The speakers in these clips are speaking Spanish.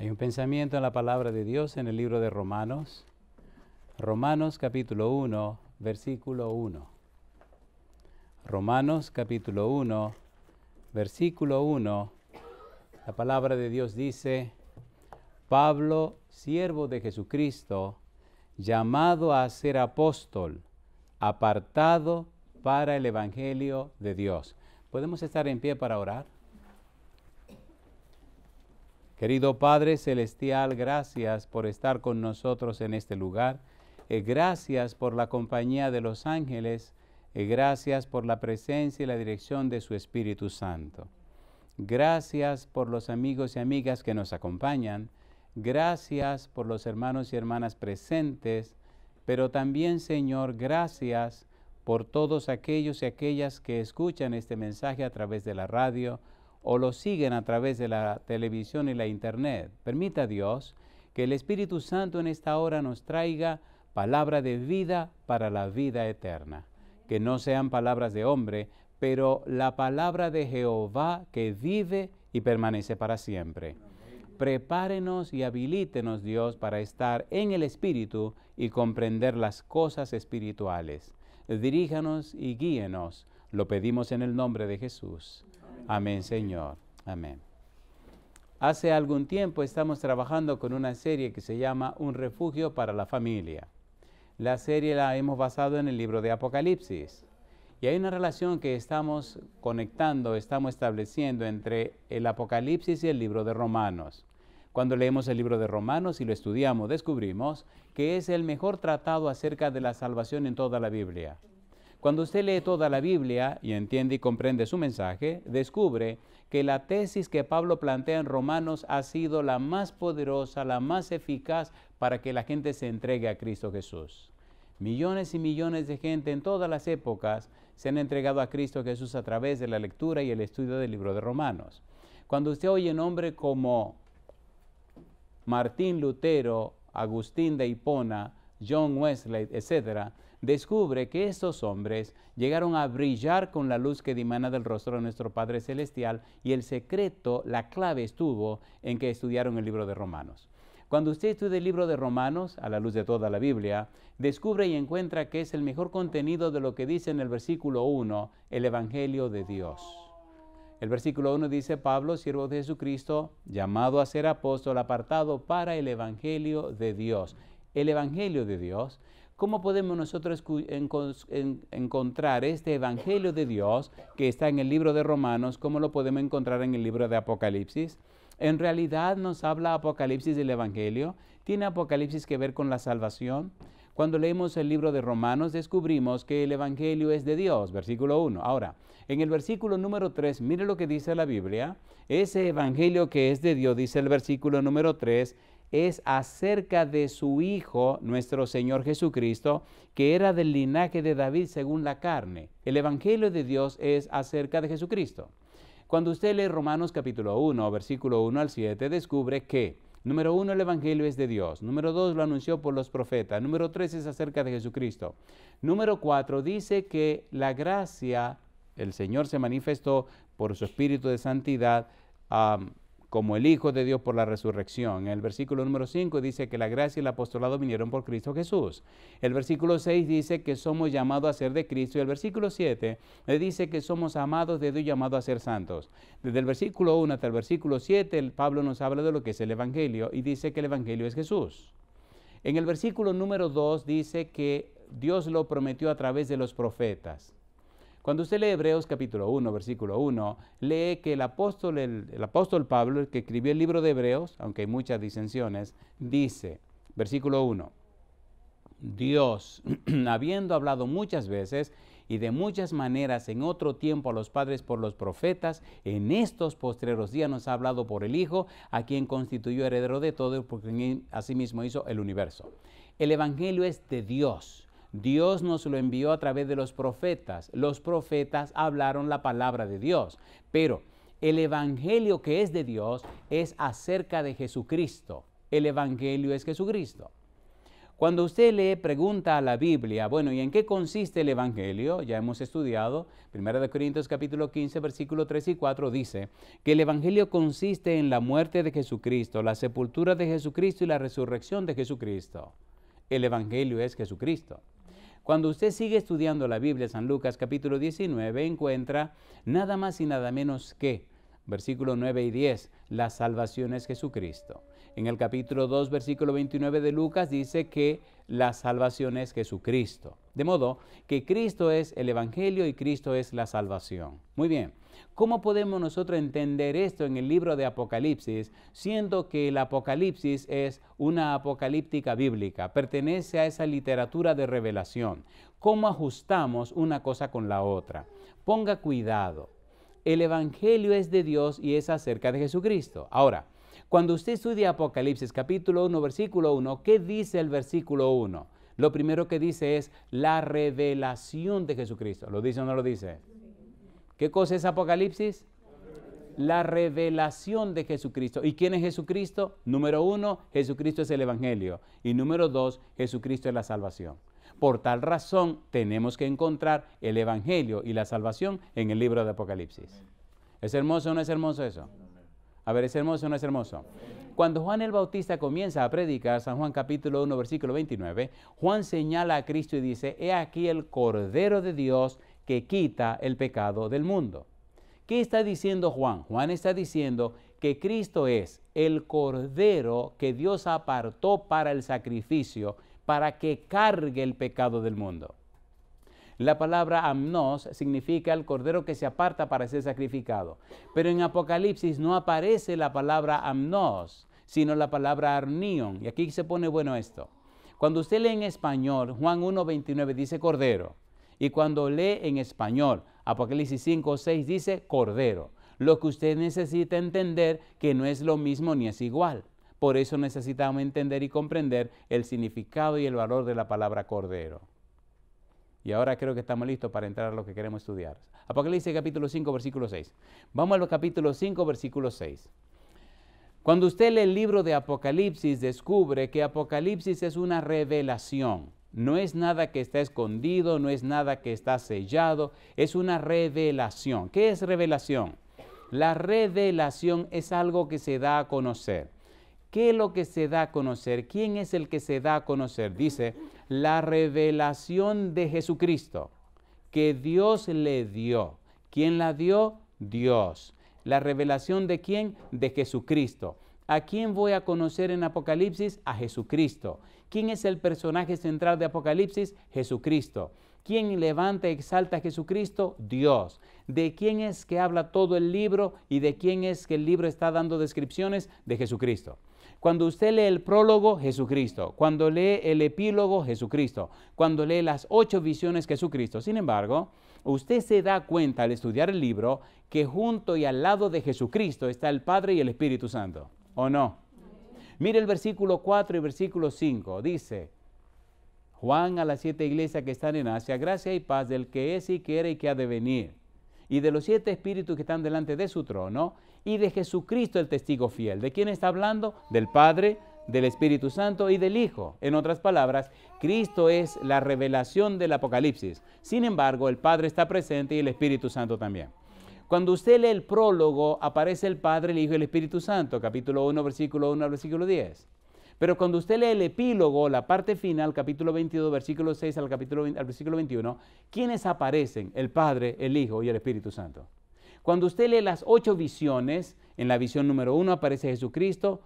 Hay un pensamiento en la palabra de Dios en el libro de Romanos. Romanos capítulo 1, versículo 1. Romanos capítulo 1, versículo 1. La palabra de Dios dice, Pablo, siervo de Jesucristo, llamado a ser apóstol, apartado para el Evangelio de Dios. ¿Podemos estar en pie para orar? Querido Padre Celestial, gracias por estar con nosotros en este lugar. Eh, gracias por la compañía de los ángeles. Eh, gracias por la presencia y la dirección de su Espíritu Santo. Gracias por los amigos y amigas que nos acompañan. Gracias por los hermanos y hermanas presentes. Pero también, Señor, gracias por todos aquellos y aquellas que escuchan este mensaje a través de la radio o lo siguen a través de la televisión y la internet. Permita Dios que el Espíritu Santo en esta hora nos traiga palabra de vida para la vida eterna. Que no sean palabras de hombre, pero la palabra de Jehová que vive y permanece para siempre. Prepárenos y habilítenos Dios para estar en el Espíritu y comprender las cosas espirituales. Diríjanos y guíenos. Lo pedimos en el nombre de Jesús. Amén, Señor. Amén. Hace algún tiempo estamos trabajando con una serie que se llama Un refugio para la familia. La serie la hemos basado en el libro de Apocalipsis. Y hay una relación que estamos conectando, estamos estableciendo entre el Apocalipsis y el libro de Romanos. Cuando leemos el libro de Romanos y lo estudiamos, descubrimos que es el mejor tratado acerca de la salvación en toda la Biblia. Cuando usted lee toda la Biblia y entiende y comprende su mensaje, descubre que la tesis que Pablo plantea en Romanos ha sido la más poderosa, la más eficaz para que la gente se entregue a Cristo Jesús. Millones y millones de gente en todas las épocas se han entregado a Cristo Jesús a través de la lectura y el estudio del libro de Romanos. Cuando usted oye nombres como Martín Lutero, Agustín de Hipona, John Wesley, etc., descubre que estos hombres llegaron a brillar con la luz que dimana del rostro de nuestro Padre Celestial y el secreto, la clave estuvo en que estudiaron el libro de Romanos. Cuando usted estudia el libro de Romanos, a la luz de toda la Biblia, descubre y encuentra que es el mejor contenido de lo que dice en el versículo 1, el Evangelio de Dios. El versículo 1 dice, Pablo, siervo de Jesucristo, llamado a ser apóstol, apartado para el Evangelio de Dios. El Evangelio de Dios ¿Cómo podemos nosotros encontrar este Evangelio de Dios que está en el libro de Romanos? ¿Cómo lo podemos encontrar en el libro de Apocalipsis? En realidad nos habla Apocalipsis del Evangelio. ¿Tiene Apocalipsis que ver con la salvación? Cuando leemos el libro de Romanos descubrimos que el Evangelio es de Dios, versículo 1. Ahora, en el versículo número 3, mire lo que dice la Biblia. Ese Evangelio que es de Dios, dice el versículo número 3, es acerca de su Hijo, nuestro Señor Jesucristo, que era del linaje de David según la carne. El Evangelio de Dios es acerca de Jesucristo. Cuando usted lee Romanos capítulo 1, versículo 1 al 7, descubre que, número 1, el Evangelio es de Dios. Número 2, lo anunció por los profetas. Número 3, es acerca de Jesucristo. Número 4, dice que la gracia, el Señor se manifestó por su espíritu de santidad, como el Hijo de Dios por la resurrección. En El versículo número 5 dice que la gracia y el apostolado vinieron por Cristo Jesús. El versículo 6 dice que somos llamados a ser de Cristo. Y el versículo 7 le eh, dice que somos amados de Dios y llamados a ser santos. Desde el versículo 1 hasta el versículo 7, Pablo nos habla de lo que es el Evangelio y dice que el Evangelio es Jesús. En el versículo número 2 dice que Dios lo prometió a través de los profetas. Cuando usted lee Hebreos capítulo 1, versículo 1, lee que el apóstol, el, apóstol Pablo, el que escribió el libro de Hebreos, aunque hay muchas disensiones, dice, versículo 1, Dios, habiendo hablado muchas veces y de muchas maneras en otro tiempo a los padres por los profetas, en estos postreros días nos ha hablado por el Hijo, a quien constituyó heredero de todo, porque asimismo hizo el universo. El Evangelio es de Dios. Dios nos lo envió a través de los profetas. Los profetas hablaron la palabra de Dios, pero el Evangelio que es de Dios es acerca de Jesucristo. El Evangelio es Jesucristo. Cuando usted le pregunta a la Biblia, bueno, ¿y en qué consiste el Evangelio? Ya hemos estudiado, 1 Corintios capítulo 15, versículo 3 y 4 dice que el Evangelio consiste en la muerte de Jesucristo, la sepultura de Jesucristo y la resurrección de Jesucristo. El Evangelio es Jesucristo. Cuando usted sigue estudiando la Biblia, San Lucas capítulo 19, encuentra nada más y nada menos que versículo 9 y 10, la salvación es Jesucristo. En el capítulo 2, versículo 29 de Lucas dice que la salvación es Jesucristo. De modo que Cristo es el Evangelio y Cristo es la salvación. Muy bien, ¿cómo podemos nosotros entender esto en el libro de Apocalipsis, siendo que el Apocalipsis es una apocalíptica bíblica, pertenece a esa literatura de revelación? ¿Cómo ajustamos una cosa con la otra? Ponga cuidado el Evangelio es de Dios y es acerca de Jesucristo. Ahora, cuando usted estudia Apocalipsis capítulo 1, versículo 1, ¿qué dice el versículo 1? Lo primero que dice es la revelación de Jesucristo. ¿Lo dice o no lo dice? ¿Qué cosa es Apocalipsis? La revelación de Jesucristo. ¿Y quién es Jesucristo? Número uno, Jesucristo es el Evangelio. Y número dos, Jesucristo es la salvación. Por tal razón tenemos que encontrar el Evangelio y la salvación en el libro de Apocalipsis. ¿Es hermoso o no es hermoso eso? A ver, ¿es hermoso o no es hermoso? Cuando Juan el Bautista comienza a predicar, San Juan capítulo 1, versículo 29, Juan señala a Cristo y dice, he aquí el Cordero de Dios que quita el pecado del mundo. ¿Qué está diciendo Juan? Juan está diciendo que Cristo es el Cordero que Dios apartó para el sacrificio para que cargue el pecado del mundo. La palabra amnos significa el cordero que se aparta para ser sacrificado, pero en Apocalipsis no aparece la palabra amnos, sino la palabra arnión. Y aquí se pone bueno esto. Cuando usted lee en español, Juan 1.29 dice cordero, y cuando lee en español, Apocalipsis 5 6 dice cordero. Lo que usted necesita entender que no es lo mismo ni es igual. Por eso necesitamos entender y comprender el significado y el valor de la palabra cordero. Y ahora creo que estamos listos para entrar a lo que queremos estudiar. Apocalipsis capítulo 5, versículo 6. Vamos a los capítulos 5, versículo 6. Cuando usted lee el libro de Apocalipsis, descubre que Apocalipsis es una revelación. No es nada que está escondido, no es nada que está sellado, es una revelación. ¿Qué es revelación? La revelación es algo que se da a conocer. ¿Qué es lo que se da a conocer? ¿Quién es el que se da a conocer? Dice, la revelación de Jesucristo, que Dios le dio. ¿Quién la dio? Dios. ¿La revelación de quién? De Jesucristo. ¿A quién voy a conocer en Apocalipsis? A Jesucristo. ¿Quién es el personaje central de Apocalipsis? Jesucristo. ¿Quién levanta y exalta a Jesucristo? Dios. ¿De quién es que habla todo el libro y de quién es que el libro está dando descripciones? De Jesucristo. Cuando usted lee el prólogo, Jesucristo. Cuando lee el epílogo, Jesucristo. Cuando lee las ocho visiones, Jesucristo. Sin embargo, usted se da cuenta al estudiar el libro que junto y al lado de Jesucristo está el Padre y el Espíritu Santo. ¿O no? Mire el versículo 4 y versículo 5. Dice, Juan a las siete iglesias que están en Asia, gracia y paz del que es y que era y que ha de venir. Y de los siete espíritus que están delante de su trono y de Jesucristo el testigo fiel. ¿De quién está hablando? Del Padre, del Espíritu Santo y del Hijo. En otras palabras, Cristo es la revelación del Apocalipsis. Sin embargo, el Padre está presente y el Espíritu Santo también. Cuando usted lee el prólogo, aparece el Padre, el Hijo y el Espíritu Santo, capítulo 1, versículo 1 al versículo 10. Pero cuando usted lee el epílogo, la parte final, capítulo 22, versículo 6 al, capítulo, al versículo 21, ¿quiénes aparecen? El Padre, el Hijo y el Espíritu Santo. Cuando usted lee las ocho visiones, en la visión número uno aparece Jesucristo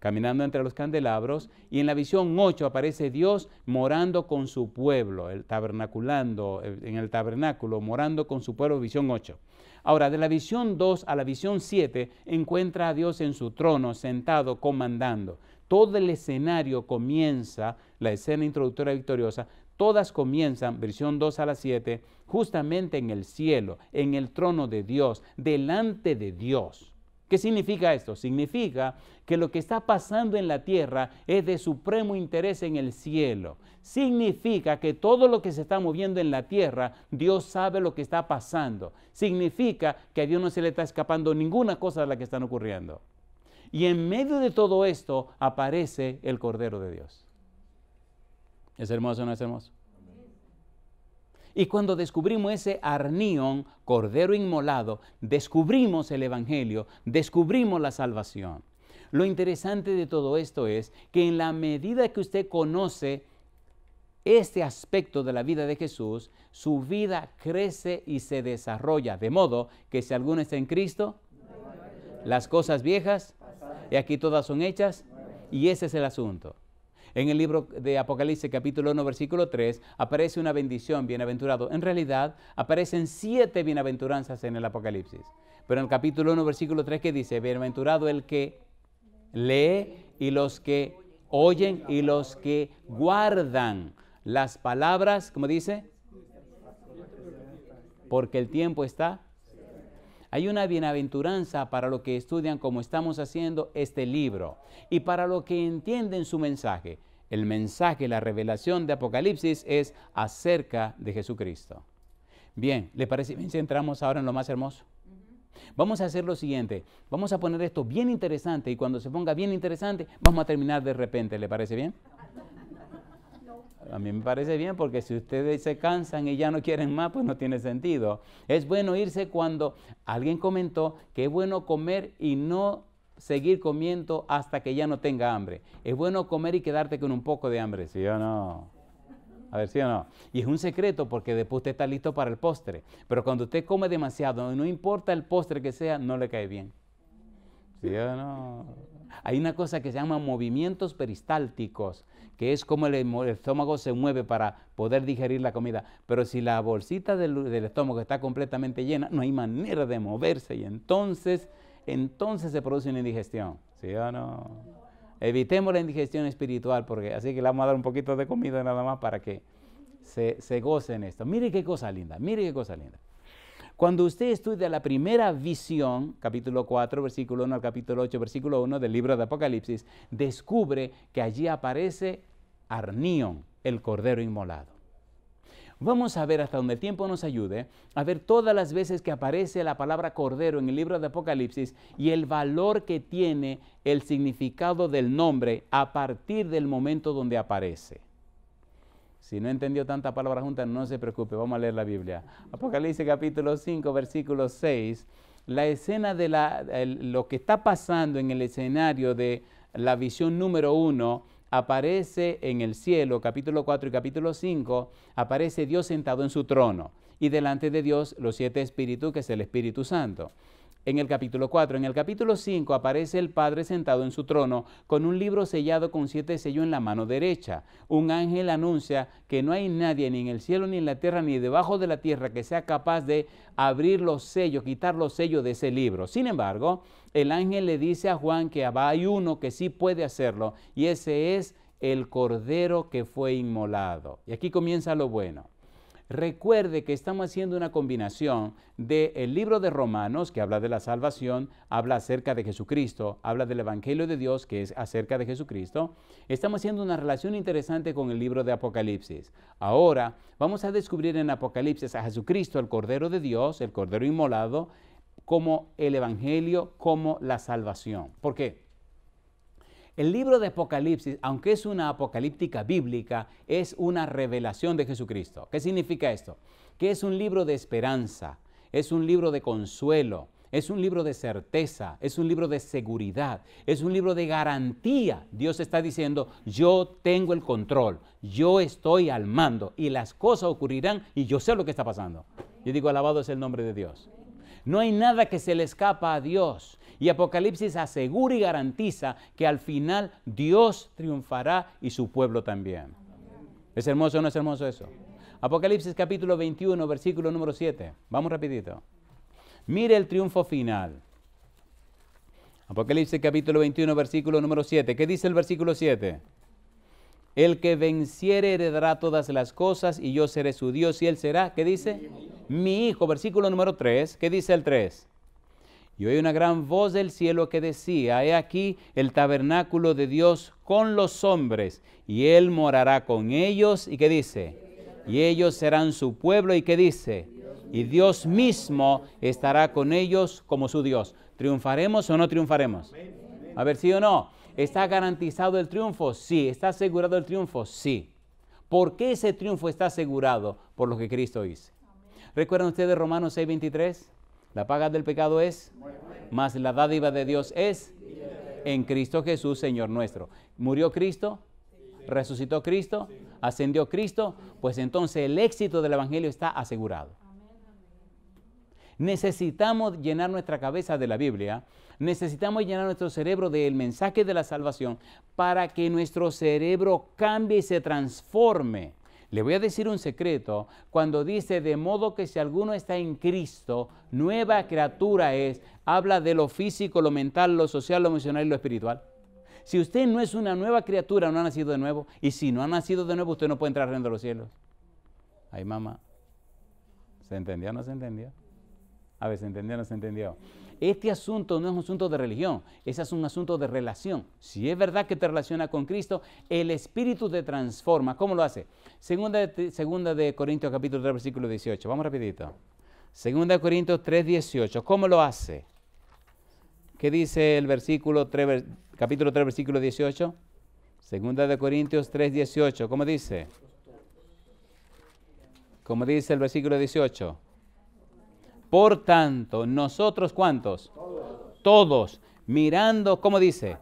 caminando entre los candelabros y en la visión ocho aparece Dios morando con su pueblo, el tabernaculando, eh, en el tabernáculo, morando con su pueblo, visión ocho. Ahora, de la visión dos a la visión siete, encuentra a Dios en su trono, sentado, comandando. Todo el escenario comienza, la escena introductoria victoriosa, Todas comienzan, versión 2 a la 7, justamente en el cielo, en el trono de Dios, delante de Dios. ¿Qué significa esto? Significa que lo que está pasando en la tierra es de supremo interés en el cielo. Significa que todo lo que se está moviendo en la tierra, Dios sabe lo que está pasando. Significa que a Dios no se le está escapando ninguna cosa de la que están ocurriendo. Y en medio de todo esto aparece el Cordero de Dios. ¿Es hermoso o no es hermoso? Y cuando descubrimos ese arnión, cordero inmolado, descubrimos el Evangelio, descubrimos la salvación. Lo interesante de todo esto es que en la medida que usted conoce este aspecto de la vida de Jesús, su vida crece y se desarrolla, de modo que si alguno está en Cristo, las cosas viejas, y aquí todas son hechas, y ese es el asunto. En el libro de Apocalipsis capítulo 1 versículo 3 aparece una bendición, bienaventurado. En realidad aparecen siete bienaventuranzas en el Apocalipsis. Pero en el capítulo 1 versículo 3 que dice, bienaventurado el que lee y los que oyen y los que guardan las palabras, como dice, porque el tiempo está. Hay una bienaventuranza para los que estudian como estamos haciendo este libro y para los que entienden su mensaje el mensaje, la revelación de Apocalipsis es acerca de Jesucristo. Bien, ¿le parece bien si entramos ahora en lo más hermoso? Vamos a hacer lo siguiente, vamos a poner esto bien interesante y cuando se ponga bien interesante vamos a terminar de repente, ¿le parece bien? A mí me parece bien porque si ustedes se cansan y ya no quieren más, pues no tiene sentido. Es bueno irse cuando alguien comentó que es bueno comer y no seguir comiendo hasta que ya no tenga hambre. Es bueno comer y quedarte con un poco de hambre, ¿sí o no? A ver, ¿sí o no? Y es un secreto porque después usted está listo para el postre. Pero cuando usted come demasiado, no importa el postre que sea, no le cae bien. ¿Sí o no? Hay una cosa que se llama movimientos peristálticos, que es como el, estómago se mueve para poder digerir la comida. Pero si la bolsita del estómago está completamente llena, no hay manera de moverse y entonces entonces se produce una indigestión. ¿Sí o no? Evitemos la indigestión espiritual, porque así que le vamos a dar un poquito de comida nada más para que se, se en esto. Mire qué cosa linda, mire qué cosa linda. Cuando usted estudia la primera visión, capítulo 4, versículo 1 al capítulo 8, versículo 1 del libro de Apocalipsis, descubre que allí aparece Arnión, el cordero inmolado. Vamos a ver hasta donde el tiempo nos ayude, a ver todas las veces que aparece la palabra cordero en el libro de Apocalipsis y el valor que tiene el significado del nombre a partir del momento donde aparece. Si no entendió tanta palabra junta, no se preocupe, vamos a leer la Biblia. Apocalipsis capítulo 5, versículo 6. La escena de la, lo que está pasando en el escenario de la visión número 1, aparece en el cielo, capítulo 4 y capítulo 5, aparece Dios sentado en su trono y delante de Dios los siete espíritus, que es el Espíritu Santo en el capítulo 4. En el capítulo 5 aparece el Padre sentado en su trono con un libro sellado con siete sellos en la mano derecha. Un ángel anuncia que no hay nadie ni en el cielo ni en la tierra ni debajo de la tierra que sea capaz de abrir los sellos, quitar los sellos de ese libro. Sin embargo, el ángel le dice a Juan que ah, hay uno que sí puede hacerlo y ese es el Cordero que fue inmolado. Y aquí comienza lo bueno. Recuerde que estamos haciendo una combinación del libro de Romanos, que habla de la salvación, habla acerca de Jesucristo, habla del Evangelio de Dios, que es acerca de Jesucristo. Estamos haciendo una relación interesante con el libro de Apocalipsis. Ahora vamos a descubrir en Apocalipsis a Jesucristo, el Cordero de Dios, el Cordero inmolado, como el Evangelio, como la salvación. ¿Por qué? El libro de Apocalipsis, aunque es una apocalíptica bíblica, es una revelación de Jesucristo. ¿Qué significa esto? Que es un libro de esperanza, es un libro de consuelo, es un libro de certeza, es un libro de seguridad, es un libro de garantía. Dios está diciendo, yo tengo el control, yo estoy al mando y las cosas ocurrirán y yo sé lo que está pasando. Yo digo, alabado es el nombre de Dios. No hay nada que se le escapa a Dios. Y Apocalipsis asegura y garantiza que al final Dios triunfará y su pueblo también. ¿Es hermoso o no es hermoso eso? Apocalipsis capítulo 21, versículo número 7. Vamos rapidito. Mire el triunfo final. Apocalipsis capítulo 21, versículo número 7. ¿Qué dice el versículo 7? El que venciere heredará todas las cosas y yo seré su Dios y él será, ¿qué dice? Mi hijo. Versículo número 3. ¿Qué dice el 3? Y oí una gran voz del cielo que decía, He aquí el tabernáculo de Dios con los hombres, y Él morará con ellos. ¿Y qué dice? Y ellos serán su pueblo. ¿Y qué dice? Y Dios mismo estará con ellos como su Dios. ¿Triunfaremos o no triunfaremos? A ver, sí o no. ¿Está garantizado el triunfo? Sí. ¿Está asegurado el triunfo? Sí. ¿Por qué ese triunfo está asegurado? Por lo que Cristo hizo. ¿Recuerdan ustedes Romanos 6, 23? La paga del pecado es más la dádiva de Dios es en Cristo Jesús, Señor nuestro. ¿Murió Cristo? ¿Resucitó Cristo? ¿Ascendió Cristo? Pues entonces el éxito del Evangelio está asegurado. Necesitamos llenar nuestra cabeza de la Biblia, necesitamos llenar nuestro cerebro del mensaje de la salvación para que nuestro cerebro cambie y se transforme le voy a decir un secreto. Cuando dice, de modo que si alguno está en Cristo, nueva criatura es, habla de lo físico, lo mental, lo social, lo emocional y lo espiritual. Si usted no es una nueva criatura, no ha nacido de nuevo. Y si no ha nacido de nuevo, usted no puede entrar dentro de los cielos. Ay, mamá. ¿Se entendió o no se entendió? A ver, ¿se entendió o no se entendió? este asunto no es un asunto de religión, ese es un asunto de relación. Si es verdad que te relaciona con Cristo, el Espíritu te transforma. ¿Cómo lo hace? Segunda de, segunda de Corintios capítulo 3, versículo 18. Vamos rapidito. Segunda de Corintios 3, 18. ¿Cómo lo hace? ¿Qué dice el versículo 3, capítulo 3, versículo 18? Segunda de Corintios 3, 18. ¿Cómo dice? ¿Cómo dice el versículo 18 por tanto, nosotros cuántos? Todos. Todos, mirando, ¿cómo dice?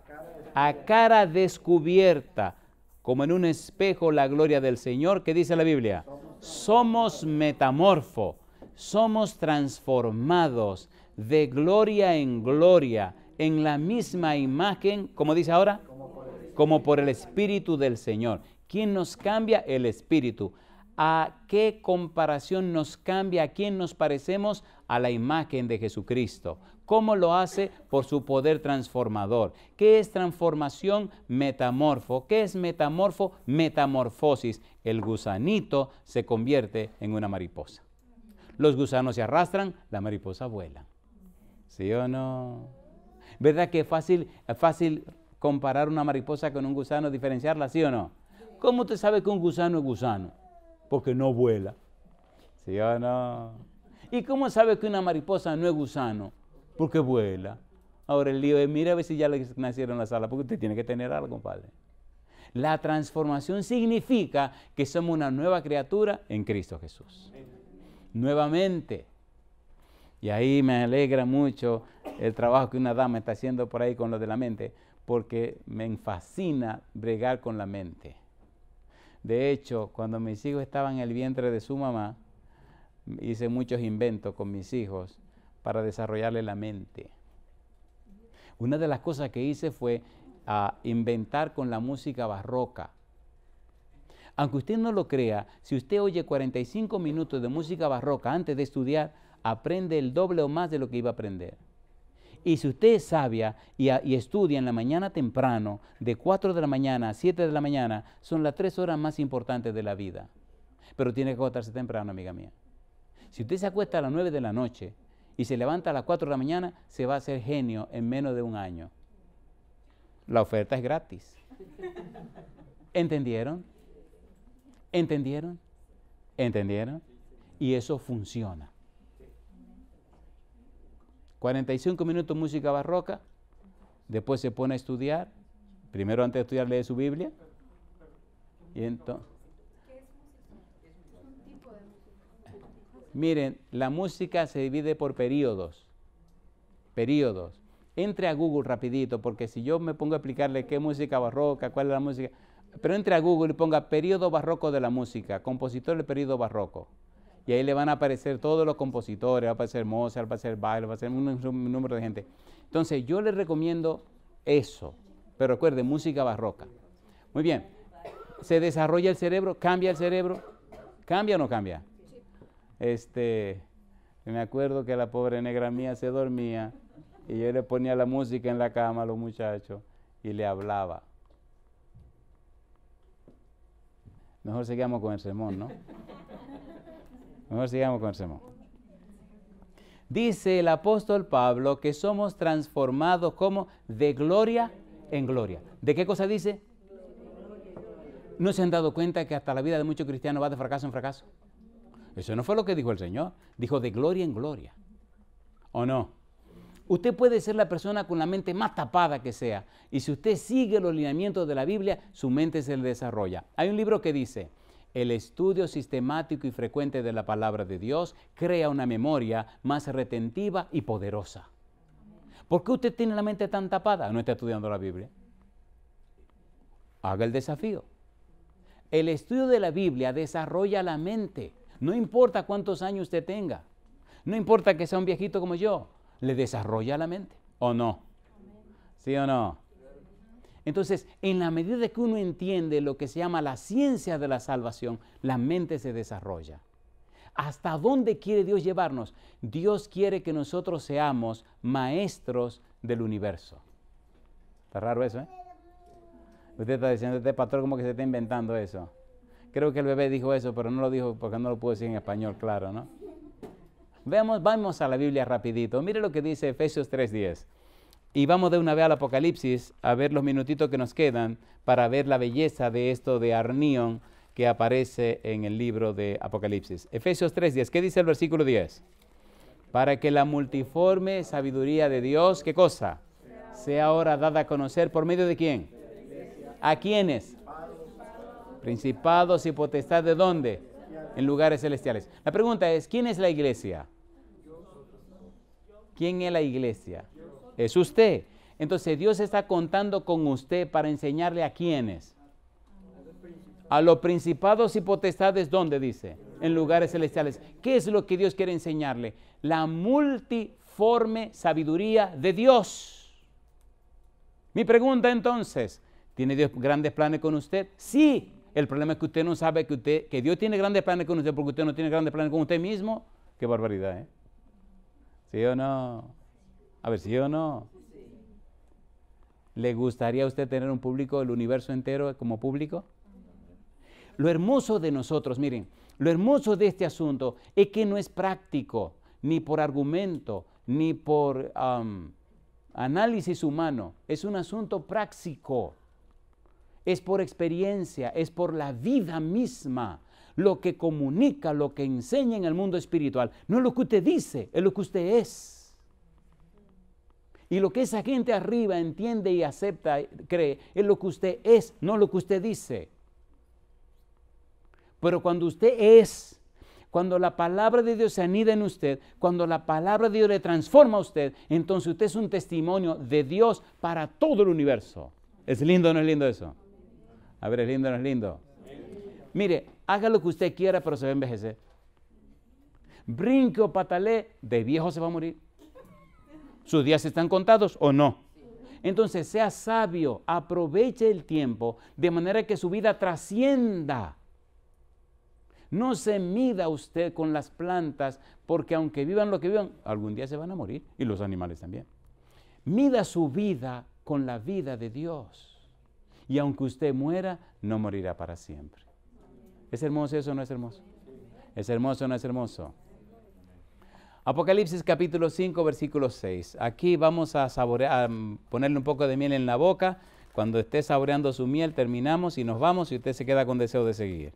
A cara descubierta, como en un espejo la gloria del Señor, ¿qué dice la Biblia? Somos metamorfo, somos transformados de gloria en gloria, en la misma imagen, como dice ahora, como por el Espíritu del Señor. ¿Quién nos cambia? El Espíritu. ¿A qué comparación nos cambia? ¿A quién nos parecemos? a la imagen de Jesucristo. ¿Cómo lo hace? Por su poder transformador. ¿Qué es transformación? Metamorfo. ¿Qué es metamorfo? Metamorfosis. El gusanito se convierte en una mariposa. Los gusanos se arrastran, la mariposa vuela. ¿Sí o no? ¿Verdad que es fácil, fácil comparar una mariposa con un gusano, diferenciarla, sí o no? ¿Cómo te sabe que un gusano es gusano? Porque no vuela. ¿Sí o no? ¿Y cómo sabe que una mariposa no es gusano? Porque vuela. Ahora el lío es, mira a ver si ya le nacieron las alas, porque usted tiene que tener algo, compadre. La transformación significa que somos una nueva criatura en Cristo Jesús. Nuevamente. Y ahí me alegra mucho el trabajo que una dama está haciendo por ahí con lo de la mente, porque me fascina bregar con la mente. De hecho, cuando mis hijos estaban en el vientre de su mamá, hice muchos inventos con mis hijos para desarrollarle la mente. Una de las cosas que hice fue ah, inventar con la música barroca. Aunque usted no lo crea, si usted oye 45 minutos de música barroca antes de estudiar, aprende el doble o más de lo que iba a aprender. Y si usted es sabia y, estudia en la mañana temprano, de 4 de la mañana a 7 de la mañana, son las tres horas más importantes de la vida. Pero tiene que acostarse temprano, amiga mía. Si usted se acuesta a las 9 de la noche y se levanta a las 4 de la mañana, se va a hacer genio en menos de un año. La oferta es gratis. ¿Entendieron? ¿Entendieron? ¿Entendieron? Y eso funciona. 45 minutos música barroca, después se pone a estudiar, primero antes de estudiar lee su Biblia, y entonces... Miren, la música se divide por periodos. Periodos. Entre a Google rapidito, porque si yo me pongo a explicarle qué música barroca, cuál es la música, pero entre a Google y ponga periodo barroco de la música, compositor del periodo barroco. Y ahí le van a aparecer todos los compositores, va a aparecer Mozart, va a aparecer Bach, va a aparecer un, un número de gente. Entonces yo les recomiendo eso, pero recuerde, música barroca. Muy bien, se desarrolla el cerebro, cambia el cerebro, cambia o no cambia. Este, me acuerdo que la pobre negra mía se dormía y yo le ponía la música en la cama a los muchachos y le hablaba. Mejor sigamos con el sermón, ¿no? Mejor sigamos con el sermón. Dice el apóstol Pablo que somos transformados como de gloria en gloria. ¿De qué cosa dice? ¿No se han dado cuenta que hasta la vida de muchos cristianos va de fracaso en fracaso? Eso no fue lo que dijo el Señor. Dijo de gloria en gloria. ¿O no? Usted puede ser la persona con la mente más tapada que sea. Y si usted sigue los lineamientos de la Biblia, su mente se le desarrolla. Hay un libro que dice, el estudio sistemático y frecuente de la palabra de Dios crea una memoria más retentiva y poderosa. ¿Por qué usted tiene la mente tan tapada? No está estudiando la Biblia. Haga el desafío. El estudio de la Biblia desarrolla la mente. No importa cuántos años usted tenga, no importa que sea un viejito como yo, le desarrolla la mente, ¿o no? ¿Sí o no? Entonces, en la medida que uno entiende lo que se llama la ciencia de la salvación, la mente se desarrolla. ¿Hasta dónde quiere Dios llevarnos? Dios quiere que nosotros seamos maestros del universo. Está raro eso, ¿eh? Usted está diciendo, este patrón como que se está inventando eso. Creo que el bebé dijo eso, pero no lo dijo porque no lo pudo decir en español, claro, ¿no? Veamos, vamos a la Biblia rapidito. Mire lo que dice Efesios 3.10. Y vamos de una vez al Apocalipsis a ver los minutitos que nos quedan para ver la belleza de esto de Arnión que aparece en el libro de Apocalipsis. Efesios 3.10. ¿Qué dice el versículo 10? Para que la multiforme sabiduría de Dios, ¿qué cosa? Sea ahora dada a conocer por medio de quién? ¿A quiénes? Principados y potestades, ¿de dónde? En lugares celestiales. La pregunta es, ¿quién es la iglesia? ¿Quién es la iglesia? Es usted. Entonces Dios está contando con usted para enseñarle a quiénes. A los principados y potestades, ¿dónde dice? En lugares celestiales. ¿Qué es lo que Dios quiere enseñarle? La multiforme sabiduría de Dios. Mi pregunta entonces, ¿tiene Dios grandes planes con usted? Sí. El problema es que usted no sabe que, usted, que Dios tiene grandes planes con usted porque usted no tiene grandes planes con usted mismo. Qué barbaridad, ¿eh? ¿Sí o no? A ver, ¿sí o no? ¿Le gustaría a usted tener un público, el universo entero como público? Lo hermoso de nosotros, miren, lo hermoso de este asunto es que no es práctico, ni por argumento, ni por análisis humano. Es un asunto práctico es por experiencia, es por la vida misma lo que comunica, lo que enseña en el mundo espiritual. No es lo que usted dice, es lo que usted es. Y lo que esa gente arriba entiende y acepta, cree, es lo que usted es, no lo que usted dice. Pero cuando usted es, cuando la palabra de Dios se anida en usted, cuando la palabra de Dios le transforma a usted, entonces usted es un testimonio de Dios para todo el universo. Es lindo, ¿no es lindo eso? A ver, ¿es lindo no es lindo? Mire, haga lo que usted quiera, pero se va a envejecer. Brinque o patalé, de viejo se va a morir. ¿Sus días están contados o no? Entonces sea sabio, aproveche el tiempo de manera que su vida trascienda. No se mida usted con las plantas, porque aunque vivan lo que vivan, algún día se van a morir, y los animales también. Mida su vida con la vida de Dios. Y aunque usted muera, no morirá para siempre. ¿Es hermoso eso o no es hermoso? ¿Es hermoso o no es hermoso? Apocalipsis capítulo 5, versículo 6. Aquí vamos a, saborear, a ponerle un poco de miel en la boca. Cuando esté saboreando su miel, terminamos y nos vamos y usted se queda con deseo de seguir.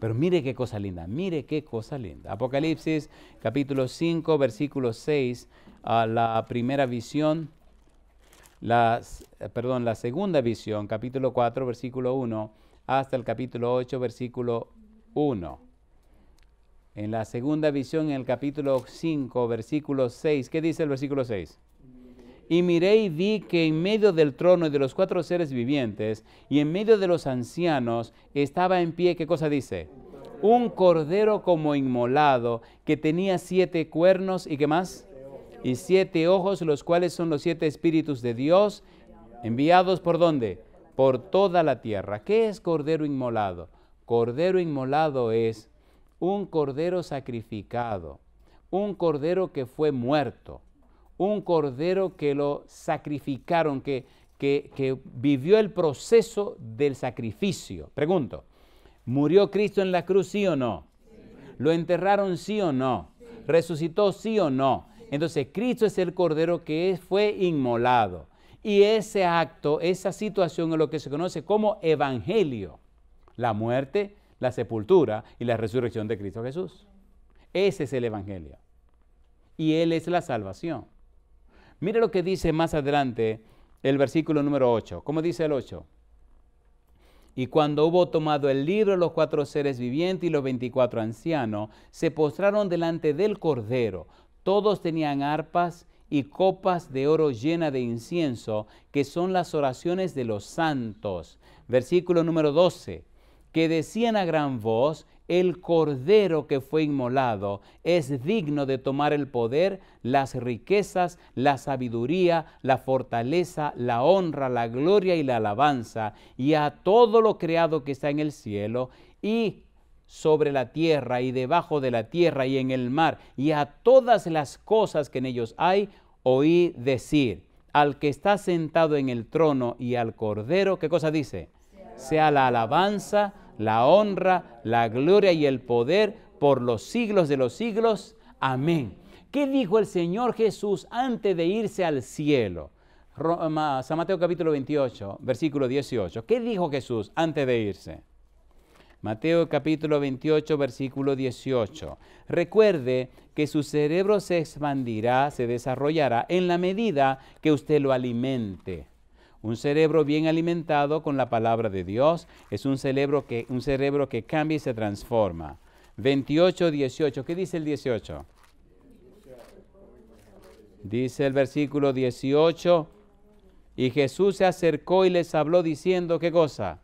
Pero mire qué cosa linda, mire qué cosa linda. Apocalipsis capítulo 5, versículo 6, a la primera visión la, eh, perdón, la segunda visión, capítulo 4, versículo 1, hasta el capítulo 8, versículo 1. En la segunda visión, en el capítulo 5, versículo 6, ¿qué dice el versículo 6? Y miré y vi que en medio del trono y de los cuatro seres vivientes y en medio de los ancianos estaba en pie, ¿qué cosa dice? Un cordero como inmolado que tenía siete cuernos y qué más? y siete ojos, los cuales son los siete espíritus de Dios, enviados por dónde? Por toda la tierra. ¿Qué es cordero inmolado? Cordero inmolado es un cordero sacrificado, un cordero que fue muerto, un cordero que lo sacrificaron, que, que vivió el proceso del sacrificio. Pregunto, ¿murió Cristo en la cruz sí o no? ¿Lo enterraron sí o no? ¿Resucitó sí o no? Entonces Cristo es el Cordero que fue inmolado. Y ese acto, esa situación es lo que se conoce como evangelio. La muerte, la sepultura y la resurrección de Cristo Jesús. Ese es el evangelio. Y Él es la salvación. Mire lo que dice más adelante el versículo número 8. ¿Cómo dice el 8? Y cuando hubo tomado el libro, los cuatro seres vivientes y los veinticuatro ancianos se postraron delante del Cordero, todos tenían arpas y copas de oro llena de incienso, que son las oraciones de los santos. Versículo número 12, que decían a gran voz, el cordero que fue inmolado es digno de tomar el poder, las riquezas, la sabiduría, la fortaleza, la honra, la gloria y la alabanza, y a todo lo creado que está en el cielo y sobre la tierra y debajo de la tierra y en el mar y a todas las cosas que en ellos hay, oí decir al que está sentado en el trono y al cordero, ¿qué cosa dice? Sea la alabanza, la honra, la gloria y el poder por los siglos de los siglos. Amén. ¿Qué dijo el Señor Jesús antes de irse al cielo? San Mateo capítulo 28, versículo 18. ¿Qué dijo Jesús antes de irse? Mateo capítulo 28, versículo 18. Recuerde que su cerebro se expandirá, se desarrollará en la medida que usted lo alimente. Un cerebro bien alimentado con la palabra de Dios es un cerebro que, un cerebro que cambia y se transforma. 28, 18. ¿Qué dice el 18? Dice el versículo 18. Y Jesús se acercó y les habló diciendo, ¿qué cosa?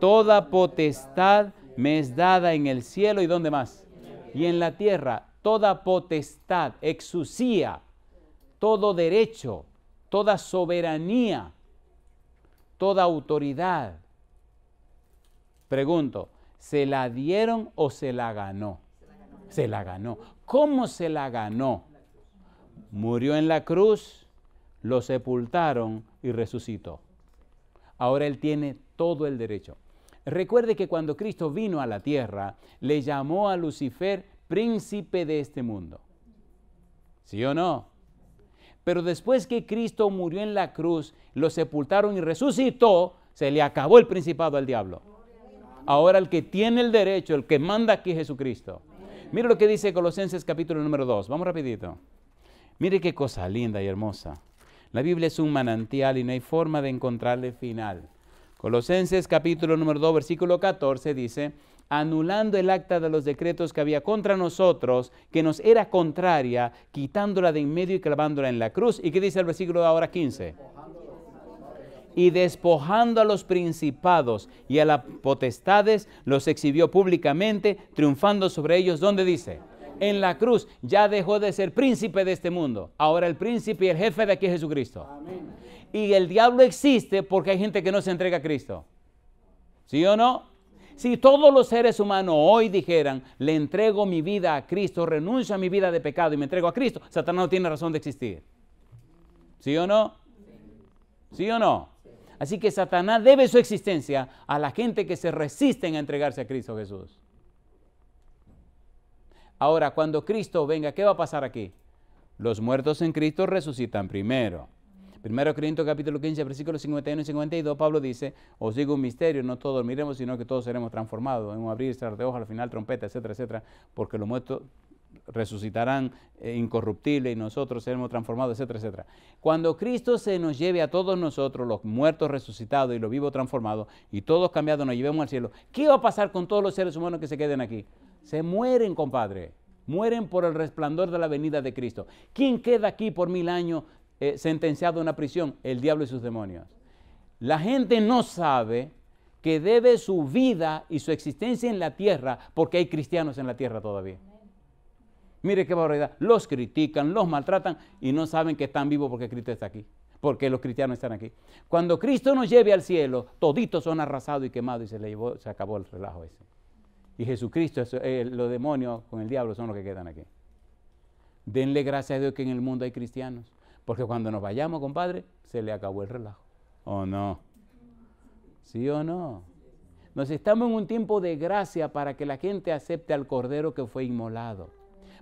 Toda potestad me es dada en el cielo y donde más. Y en la tierra, toda potestad, exucía, todo derecho, toda soberanía, toda autoridad. Pregunto, ¿se la dieron o se la ganó? Se la ganó. ¿Cómo se la ganó? Murió en la cruz, lo sepultaron y resucitó. Ahora él tiene todo el derecho. Recuerde que cuando Cristo vino a la tierra, le llamó a Lucifer príncipe de este mundo. ¿Sí o no? Pero después que Cristo murió en la cruz, lo sepultaron y resucitó, se le acabó el principado al diablo. Ahora el que tiene el derecho, el que manda aquí es Jesucristo. Mire lo que dice Colosenses capítulo número 2. Vamos rapidito. Mire qué cosa linda y hermosa. La Biblia es un manantial y no hay forma de encontrarle final. Colosenses capítulo número 2, versículo 14 dice, anulando el acta de los decretos que había contra nosotros, que nos era contraria, quitándola de en medio y clavándola en la cruz. ¿Y qué dice el versículo ahora 15? Y despojando a los principados y a las potestades, los exhibió públicamente, triunfando sobre ellos. ¿Dónde dice? en la cruz ya dejó de ser príncipe de este mundo. Ahora el príncipe y el jefe de aquí es Jesucristo. Y el diablo existe porque hay gente que no se entrega a Cristo. ¿Sí o no? Si todos los seres humanos hoy dijeran, le entrego mi vida a Cristo, renuncio a mi vida de pecado y me entrego a Cristo, Satanás no tiene razón de existir. ¿Sí o no? ¿Sí o no? Así que Satanás debe su existencia a la gente que se resiste a entregarse a Cristo Jesús. Ahora, cuando Cristo venga, ¿qué va a pasar aquí? Los muertos en Cristo resucitan primero. Primero Corintios capítulo 15, versículos 51 y 52, Pablo dice, os digo un misterio, no todos dormiremos, sino que todos seremos transformados en un abrir y de ojos, al final trompeta, etcétera, etcétera, porque los muertos resucitarán eh, incorruptibles y nosotros seremos transformados, etcétera, etcétera. Cuando Cristo se nos lleve a todos nosotros, los muertos resucitados y los vivos transformados, y todos cambiados nos llevemos al cielo, ¿qué va a pasar con todos los seres humanos que se queden aquí? Se mueren, compadre. Mueren por el resplandor de la venida de Cristo. ¿Quién queda aquí por mil años eh, sentenciado a una prisión? El diablo y sus demonios. La gente no sabe que debe su vida y su existencia en la tierra porque hay cristianos en la tierra todavía. Mire qué barbaridad. Los critican, los maltratan y no saben que están vivos porque Cristo está aquí, porque los cristianos están aquí. Cuando Cristo nos lleve al cielo, toditos son arrasados y quemados y se, le se acabó el relajo ese y Jesucristo, eh, los demonios con el diablo son los que quedan aquí. Denle gracias a Dios que en el mundo hay cristianos, porque cuando nos vayamos, compadre, se le acabó el relajo. ¿O no? ¿Sí o no? Nos estamos en un tiempo de gracia para que la gente acepte al Cordero que fue inmolado,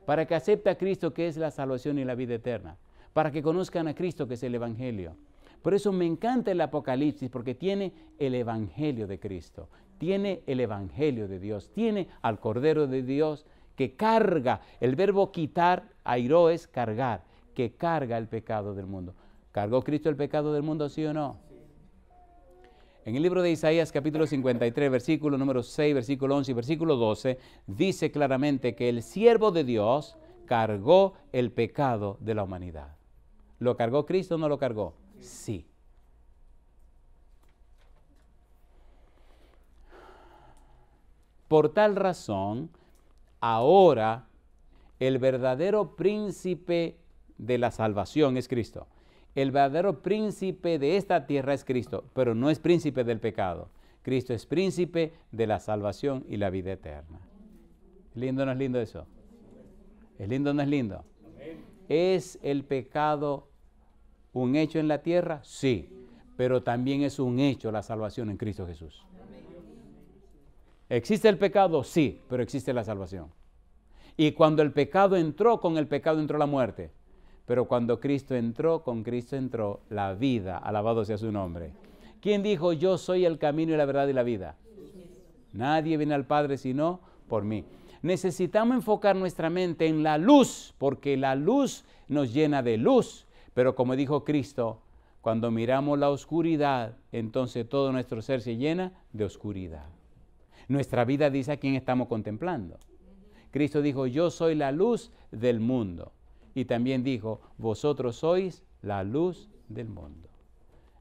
para que acepte a Cristo que es la salvación y la vida eterna, para que conozcan a Cristo que es el Evangelio. Por eso me encanta el Apocalipsis, porque tiene el Evangelio de Cristo, tiene el Evangelio de Dios, tiene al Cordero de Dios que carga, el verbo quitar, airó es cargar, que carga el pecado del mundo. ¿Cargó Cristo el pecado del mundo, sí o no? En el libro de Isaías capítulo 53, versículo número 6, versículo 11 y versículo 12, dice claramente que el siervo de Dios cargó el pecado de la humanidad. ¿Lo cargó Cristo o no lo cargó? Sí. Por tal razón, ahora el verdadero príncipe de la salvación es Cristo. El verdadero príncipe de esta tierra es Cristo, pero no es príncipe del pecado. Cristo es príncipe de la salvación y la vida eterna. ¿Lindo no es lindo eso? ¿Es lindo no es lindo? ¿Es el pecado un hecho en la tierra? Sí, pero también es un hecho la salvación en Cristo Jesús. ¿Existe el pecado? Sí, pero existe la salvación. Y cuando el pecado entró, con el pecado entró la muerte. Pero cuando Cristo entró, con Cristo entró la vida. Alabado sea su nombre. ¿Quién dijo, yo soy el camino y la verdad y la vida? Nadie viene al Padre sino por mí. Necesitamos enfocar nuestra mente en la luz, porque la luz nos llena de luz. Pero como dijo Cristo, cuando miramos la oscuridad, entonces todo nuestro ser se llena de oscuridad. Nuestra vida dice a quién estamos contemplando. Cristo dijo, yo soy la luz del mundo. Y también dijo, vosotros sois la luz del mundo.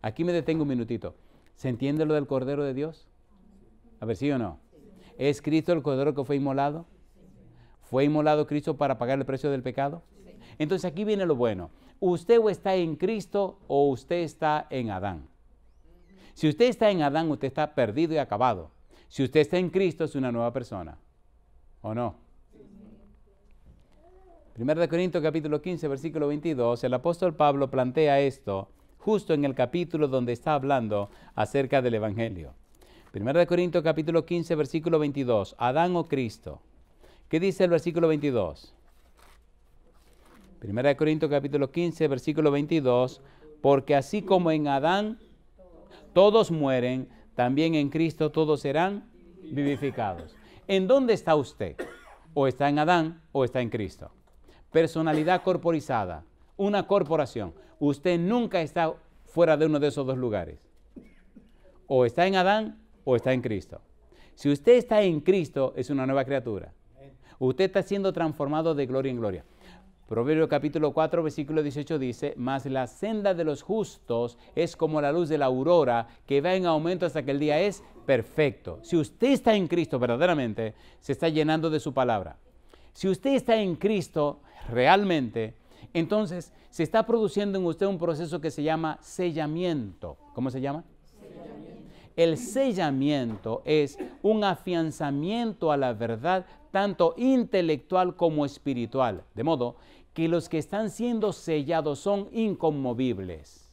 Aquí me detengo un minutito. ¿Se entiende lo del Cordero de Dios? A ver, sí o no. ¿Es Cristo el Cordero que fue inmolado? ¿Fue inmolado Cristo para pagar el precio del pecado? Entonces aquí viene lo bueno. Usted o está en Cristo o usted está en Adán. Si usted está en Adán, usted está perdido y acabado. Si usted está en Cristo es una nueva persona, ¿o no? 1 Corintios capítulo 15, versículo 22, el apóstol Pablo plantea esto justo en el capítulo donde está hablando acerca del Evangelio. 1 Corintios capítulo 15, versículo 22, Adán o Cristo. ¿Qué dice el versículo 22? 1 Corintios capítulo 15, versículo 22, porque así como en Adán todos mueren, también en Cristo todos serán vivificados. ¿En dónde está usted? ¿O está en Adán o está en Cristo? Personalidad corporizada, una corporación. Usted nunca está fuera de uno de esos dos lugares. O está en Adán o está en Cristo. Si usted está en Cristo, es una nueva criatura. Usted está siendo transformado de gloria en gloria. Proverbio capítulo 4, versículo 18 dice, Mas la senda de los justos es como la luz de la aurora, que va en aumento hasta que el día es perfecto. Si usted está en Cristo verdaderamente, se está llenando de su palabra. Si usted está en Cristo realmente, entonces se está produciendo en usted un proceso que se llama sellamiento. ¿Cómo se llama? Sellamiento. El sellamiento es un afianzamiento a la verdad tanto intelectual como espiritual, de modo que los que están siendo sellados son inconmovibles.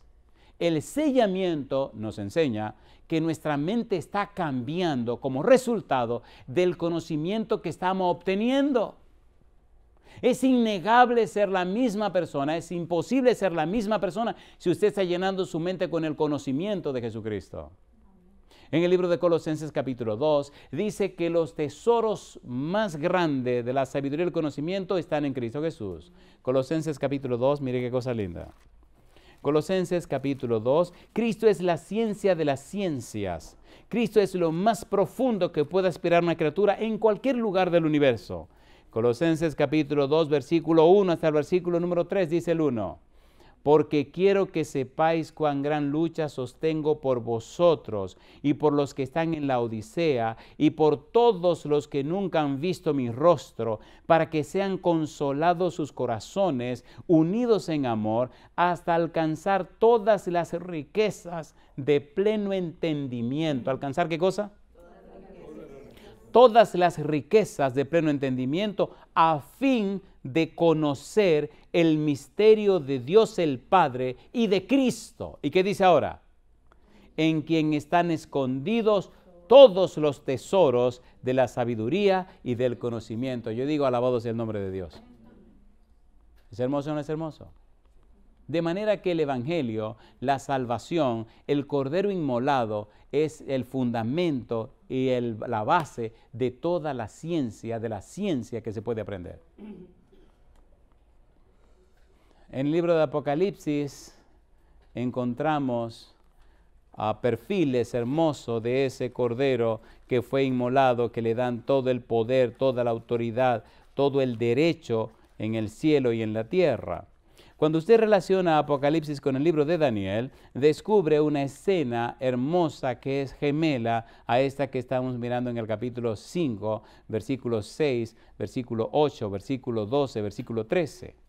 El sellamiento nos enseña que nuestra mente está cambiando como resultado del conocimiento que estamos obteniendo. Es innegable ser la misma persona, es imposible ser la misma persona si usted está llenando su mente con el conocimiento de Jesucristo. En el libro de Colosenses capítulo 2 dice que los tesoros más grandes de la sabiduría y el conocimiento están en Cristo Jesús. Colosenses capítulo 2, mire qué cosa linda. Colosenses capítulo 2, Cristo es la ciencia de las ciencias. Cristo es lo más profundo que puede aspirar una criatura en cualquier lugar del universo. Colosenses capítulo 2, versículo 1 hasta el versículo número 3 dice el 1 porque quiero que sepáis cuán gran lucha sostengo por vosotros y por los que están en la Odisea y por todos los que nunca han visto mi rostro, para que sean consolados sus corazones, unidos en amor, hasta alcanzar todas las riquezas de pleno entendimiento. ¿Alcanzar qué cosa? Todas las riquezas de pleno entendimiento a fin de conocer el misterio de Dios el Padre y de Cristo. ¿Y qué dice ahora? En quien están escondidos todos los tesoros de la sabiduría y del conocimiento. Yo digo, alabados sea el nombre de Dios. ¿Es hermoso o no es hermoso? De manera que el Evangelio, la salvación, el Cordero inmolado es el fundamento y la base de toda la ciencia, de la ciencia que se puede aprender. En el libro de Apocalipsis encontramos a perfiles hermosos de ese cordero que fue inmolado, que le dan todo el poder, toda la autoridad, todo el derecho en el cielo y en la tierra. Cuando usted relaciona Apocalipsis con el libro de Daniel, descubre una escena hermosa que es gemela a esta que estamos mirando en el capítulo 5, versículo 6, versículo 8, versículo 12, versículo 13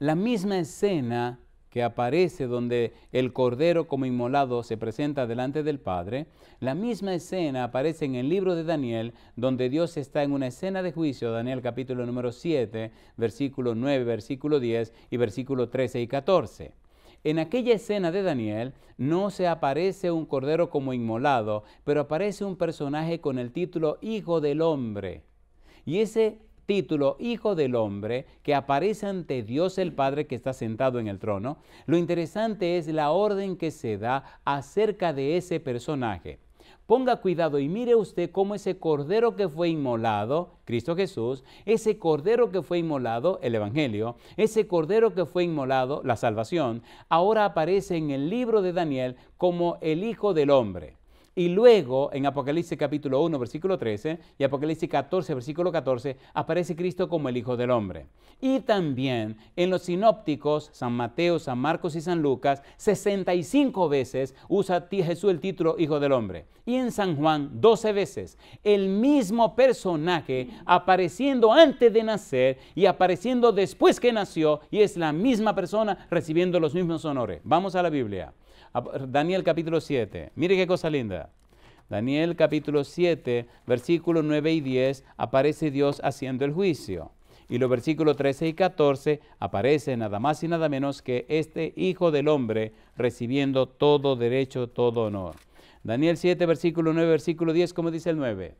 la misma escena que aparece donde el cordero como inmolado se presenta delante del Padre, la misma escena aparece en el libro de Daniel, donde Dios está en una escena de juicio, Daniel capítulo número 7, versículo 9, versículo 10 y versículo 13 y 14. En aquella escena de Daniel no se aparece un cordero como inmolado, pero aparece un personaje con el título Hijo del Hombre. Y ese título Hijo del Hombre que aparece ante Dios el Padre que está sentado en el trono, lo interesante es la orden que se da acerca de ese personaje. Ponga cuidado y mire usted cómo ese cordero que fue inmolado, Cristo Jesús, ese cordero que fue inmolado, el Evangelio, ese cordero que fue inmolado, la salvación, ahora aparece en el libro de Daniel como el Hijo del Hombre. Y luego en Apocalipsis capítulo 1, versículo 13 y Apocalipsis 14, versículo 14, aparece Cristo como el Hijo del Hombre. Y también en los sinópticos, San Mateo, San Marcos y San Lucas, 65 veces usa Jesús el título Hijo del Hombre. Y en San Juan, 12 veces, el mismo personaje apareciendo antes de nacer y apareciendo después que nació y es la misma persona recibiendo los mismos honores. Vamos a la Biblia. Daniel capítulo 7. Mire qué cosa linda. Daniel capítulo 7, versículos 9 y 10, aparece Dios haciendo el juicio. Y los versículos 13 y 14 aparece nada más y nada menos que este Hijo del Hombre recibiendo todo derecho, todo honor. Daniel 7, versículo 9, versículo 10, como dice el 9.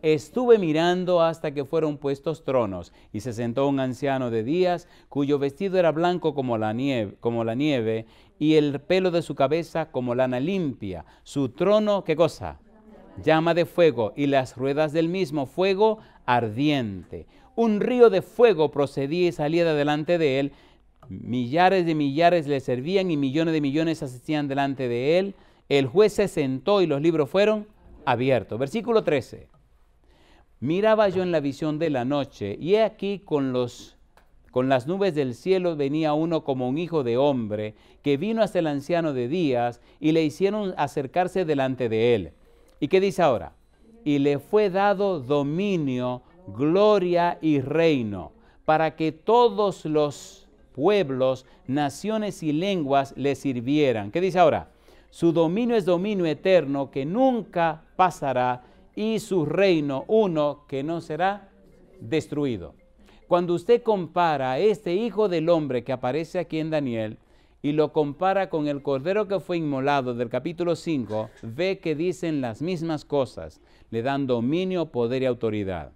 Estuve mirando hasta que fueron puestos tronos, y se sentó un anciano de días, cuyo vestido era blanco como la nieve, como la nieve y el pelo de su cabeza como lana limpia. Su trono, ¿qué cosa? Llama de fuego, y las ruedas del mismo fuego ardiente. Un río de fuego procedía y salía de delante de él. Millares de millares le servían y millones de millones asistían delante de él. El juez se sentó y los libros fueron abiertos. Versículo 13. Miraba yo en la visión de la noche, y he aquí con los con las nubes del cielo venía uno como un hijo de hombre, que vino hasta el anciano de días, y le hicieron acercarse delante de él. ¿Y qué dice ahora? Y le fue dado dominio, gloria y reino, para que todos los pueblos, naciones y lenguas le sirvieran. ¿Qué dice ahora? Su dominio es dominio eterno que nunca pasará y su reino uno que no será destruido. Cuando usted compara a este hijo del hombre que aparece aquí en Daniel y lo compara con el cordero que fue inmolado del capítulo 5, ve que dicen las mismas cosas, le dan dominio, poder y autoridad.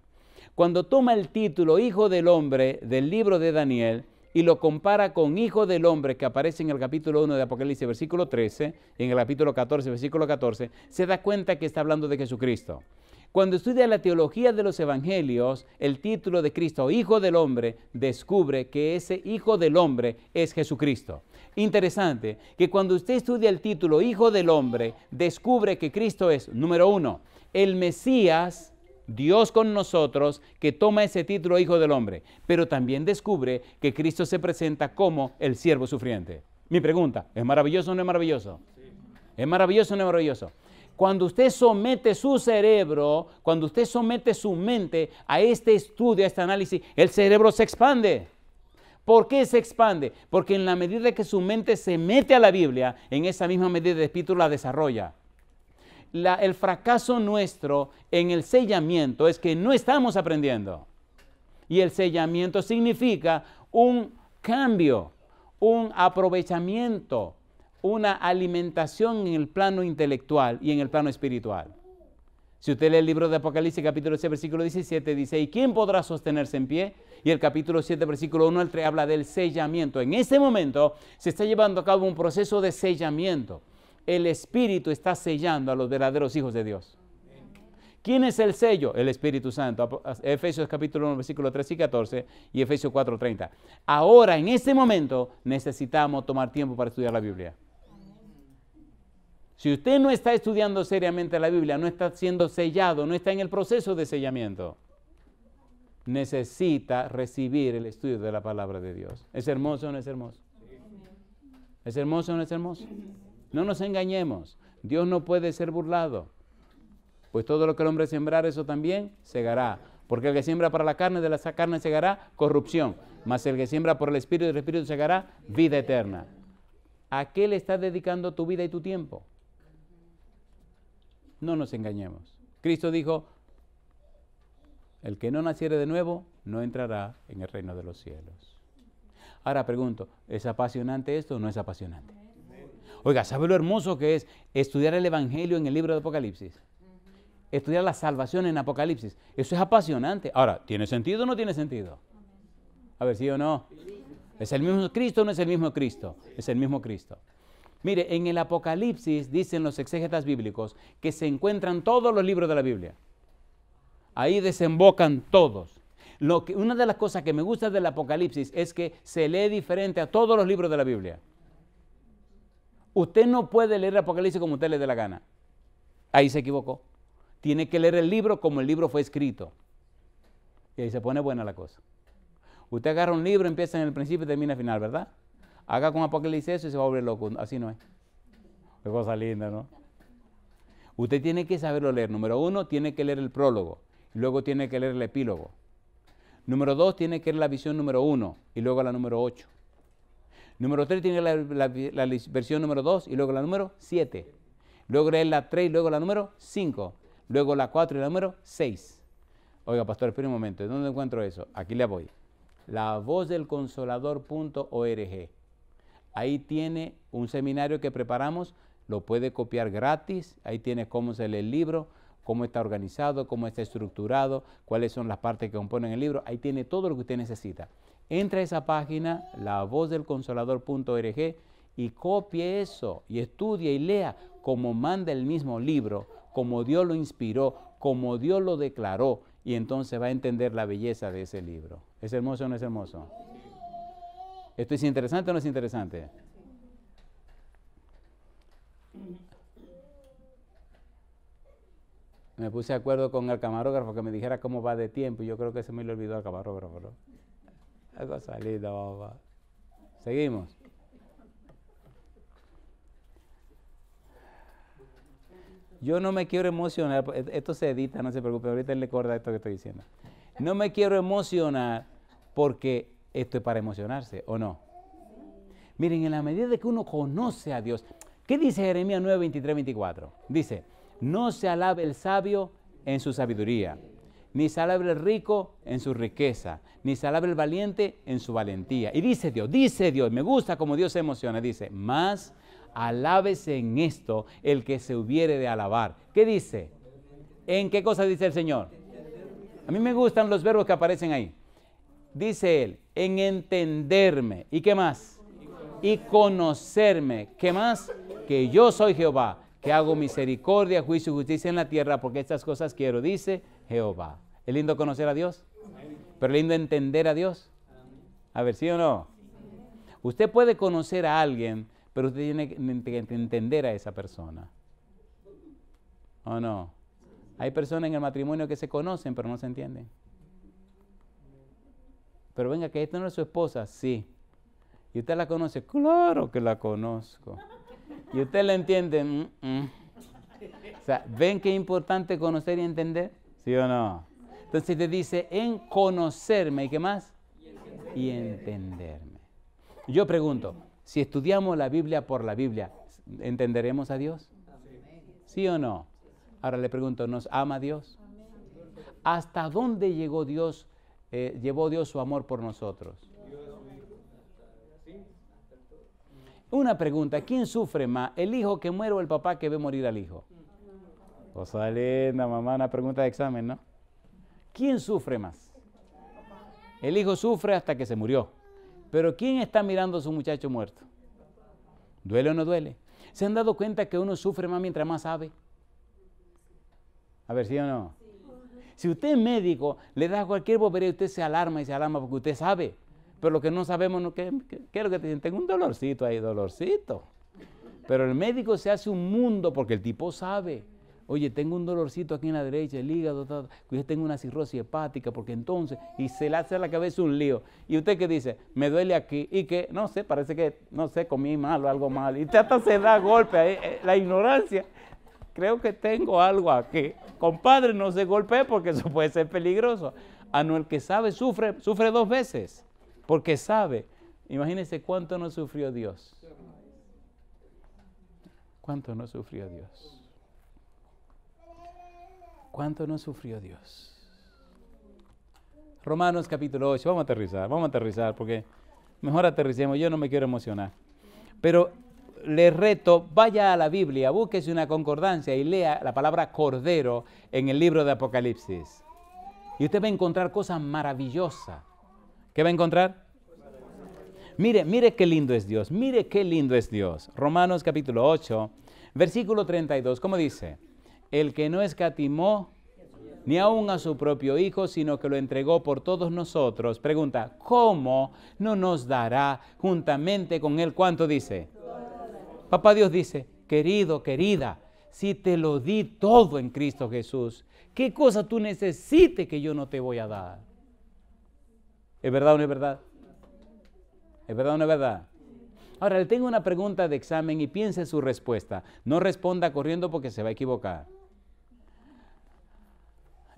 Cuando toma el título Hijo del Hombre del libro de Daniel, y lo compara con Hijo del Hombre que aparece en el capítulo 1 de Apocalipsis, versículo 13, en el capítulo 14, versículo 14, se da cuenta que está hablando de Jesucristo. Cuando estudia la teología de los evangelios, el título de Cristo, Hijo del Hombre, descubre que ese Hijo del Hombre es Jesucristo. Interesante que cuando usted estudia el título Hijo del Hombre, descubre que Cristo es, número uno, el Mesías, Dios con nosotros, que toma ese título Hijo del Hombre, pero también descubre que Cristo se presenta como el siervo sufriente. Mi pregunta, ¿es maravilloso o no es maravilloso? ¿Es maravilloso o no es maravilloso? Cuando usted somete su cerebro, cuando usted somete su mente a este estudio, a este análisis, el cerebro se expande. ¿Por qué se expande? Porque en la medida que su mente se mete a la Biblia, en esa misma medida el espíritu la desarrolla el fracaso nuestro en el sellamiento es que no estamos aprendiendo. Y el sellamiento significa un cambio, un aprovechamiento, una alimentación en el plano intelectual y en el plano espiritual. Si usted lee el libro de Apocalipsis, capítulo 6, versículo 17, dice, ¿y quién podrá sostenerse en pie? Y el capítulo 7, versículo 1 al 3 habla del sellamiento. En ese momento se está llevando a cabo un proceso de sellamiento el Espíritu está sellando a los verdaderos hijos de Dios. ¿Quién es el sello? El Espíritu Santo. Efesios capítulo 1, versículo 3 y 14 y Efesios 4, 30. Ahora, en este momento, necesitamos tomar tiempo para estudiar la Biblia. Si usted no está estudiando seriamente la Biblia, no está siendo sellado, no está en el proceso de sellamiento, necesita recibir el estudio de la palabra de Dios. ¿Es hermoso o no es hermoso? ¿Es hermoso o no es hermoso? No nos engañemos, Dios no puede ser burlado, pues todo lo que el hombre sembrar, eso también segará. Porque el que siembra para la carne, de la carne segará corrupción, mas el que siembra por el Espíritu, del Espíritu segará vida eterna. ¿A qué le estás dedicando tu vida y tu tiempo? No nos engañemos. Cristo dijo, el que no naciere de nuevo no entrará en el reino de los cielos. Ahora pregunto, ¿es apasionante esto o no es apasionante? Oiga, ¿sabe lo hermoso que es estudiar el Evangelio en el libro de Apocalipsis? Estudiar la salvación en Apocalipsis. Eso es apasionante. Ahora, ¿tiene sentido o no tiene sentido? A ver, si o no. ¿Es el mismo Cristo o no es el mismo Cristo? Es el mismo Cristo. Mire, en el Apocalipsis dicen los exégetas bíblicos que se encuentran todos los libros de la Biblia. Ahí desembocan todos. Lo que, una de las cosas que me gusta del Apocalipsis es que se lee diferente a todos los libros de la Biblia. Usted no puede leer Apocalipsis como usted le dé la gana. Ahí se equivocó. Tiene que leer el libro como el libro fue escrito. Y ahí se pone buena la cosa. Usted agarra un libro, empieza en el principio y termina al final, ¿verdad? Haga con Apocalipsis eso y se va a volver loco. Así no es. es cosa linda, ¿no? Usted tiene que saberlo leer. Número uno, tiene que leer el prólogo. Y luego tiene que leer el epílogo. Número dos, tiene que leer la visión número uno. Y luego la número ocho. Número 3 tiene la, versión número 2 y luego la número 7. Luego es la 3 y luego la número 5. Luego la 4 y la número 6. Oiga, pastor, espere un momento. ¿Dónde encuentro eso? Aquí le voy. La voz del Ahí tiene un seminario que preparamos. Lo puede copiar gratis. Ahí tiene cómo se lee el libro, cómo está organizado, cómo está estructurado, cuáles son las partes que componen el libro. Ahí tiene todo lo que usted necesita. Entra a esa página, lavozdelconsolador.org, y copie eso, y estudia y lea como manda el mismo libro, como Dios lo inspiró, como Dios lo declaró, y entonces va a entender la belleza de ese libro. ¿Es hermoso o no es hermoso? ¿Esto es interesante o no es interesante? Me puse de acuerdo con el camarógrafo que me dijera cómo va de tiempo. y Yo creo que se me lo olvidó el camarógrafo. La cosa linda, Seguimos. Yo no me quiero emocionar, e-, esto se edita, no se preocupe, ahorita él le corta esto que estoy diciendo. No me quiero emocionar porque esto es para emocionarse, ¿o no? Miren, en la medida de que uno conoce a Dios, ¿qué dice Jeremías 9, 23, 24? Dice, no se alabe el sabio en su sabiduría ni se el rico en su riqueza, ni se el valiente en su valentía. Y dice Dios, dice Dios, me gusta como Dios se emociona, dice, más alábese en esto el que se hubiere de alabar. ¿Qué dice? ¿En qué cosa dice el Señor? A mí me gustan los verbos que aparecen ahí. Dice él, en entenderme. ¿Y qué más? Y conocerme. ¿Qué más? Que yo soy Jehová, que hago misericordia, juicio y justicia en la tierra, porque estas cosas quiero, dice Jehová. Es lindo conocer a Dios, pero lindo entender a Dios. A ver, ¿sí o no? Usted puede conocer a alguien, pero usted tiene que entender a esa persona. ¿O no? Hay personas en el matrimonio que se conocen, pero no se entienden. Pero venga, que esta no es su esposa, sí. ¿Y usted la conoce? Claro que la conozco. Y usted la entiende. Mm, mm. O sea, ¿ven qué importante conocer y entender? ¿Sí o no? Entonces te dice, en conocerme, ¿y qué más? Y entenderme. Yo pregunto, si estudiamos la Biblia por la Biblia, ¿entenderemos a Dios? ¿Sí o no? Ahora le pregunto, ¿nos ama Dios? ¿Hasta dónde llegó Dios, eh, llevó Dios su amor por nosotros? Una pregunta, ¿quién sufre más, el hijo que muere o el papá que ve morir al hijo? sea, linda, mamá, una pregunta de examen, ¿no? ¿Quién sufre más? El hijo sufre hasta que se murió. Pero ¿quién está mirando a su muchacho muerto? ¿Duele o no duele? ¿Se han dado cuenta que uno sufre más mientras más sabe? A ver, si o no? Si usted es médico, le da cualquier bobería, usted se alarma y se alarma porque usted sabe. Pero lo que no sabemos, ¿Qué, es lo que te dicen? Tengo un dolorcito ahí, dolorcito. Pero el médico se hace un mundo porque el tipo sabe. Oye, tengo un dolorcito aquí en la derecha, el hígado, tengo una cirrosis hepática, porque entonces, y se le hace a la cabeza un lío. ¿Y usted que dice? Me duele aquí, y que, no sé, parece que, no sé, comí mal o algo mal. Y hasta se da golpe, ahí. Eh, la ignorancia. Creo que tengo algo aquí. Compadre, no se golpee porque eso puede ser peligroso. A no el que sabe sufre, sufre dos veces porque sabe, imagínense cuánto no sufrió Dios. ¿Cuánto no sufrió Dios? ¿Cuánto no sufrió Dios? Romanos capítulo 8, vamos a aterrizar, vamos a aterrizar, porque mejor aterricemos, yo no me quiero emocionar. Pero le reto, vaya a la Biblia, búsquese una concordancia y lea la palabra cordero en el libro de Apocalipsis. Y usted va a encontrar cosas maravillosas. ¿Qué va a encontrar? Mire, mire qué lindo es Dios, mire qué lindo es Dios. Romanos capítulo 8, versículo 32, ¿cómo dice? El que no escatimó ni aun a su propio Hijo, sino que lo entregó por todos nosotros. Pregunta, ¿cómo no nos dará juntamente con Él cuánto dice? Papá Dios dice, querido, querida, si te lo di todo en Cristo Jesús, ¿qué cosa tú necesites que yo no te voy a dar? ¿Es verdad o no es verdad? ¿Es verdad o no es verdad? Ahora, le tengo una pregunta de examen y piense su respuesta. No responda corriendo porque se va a equivocar.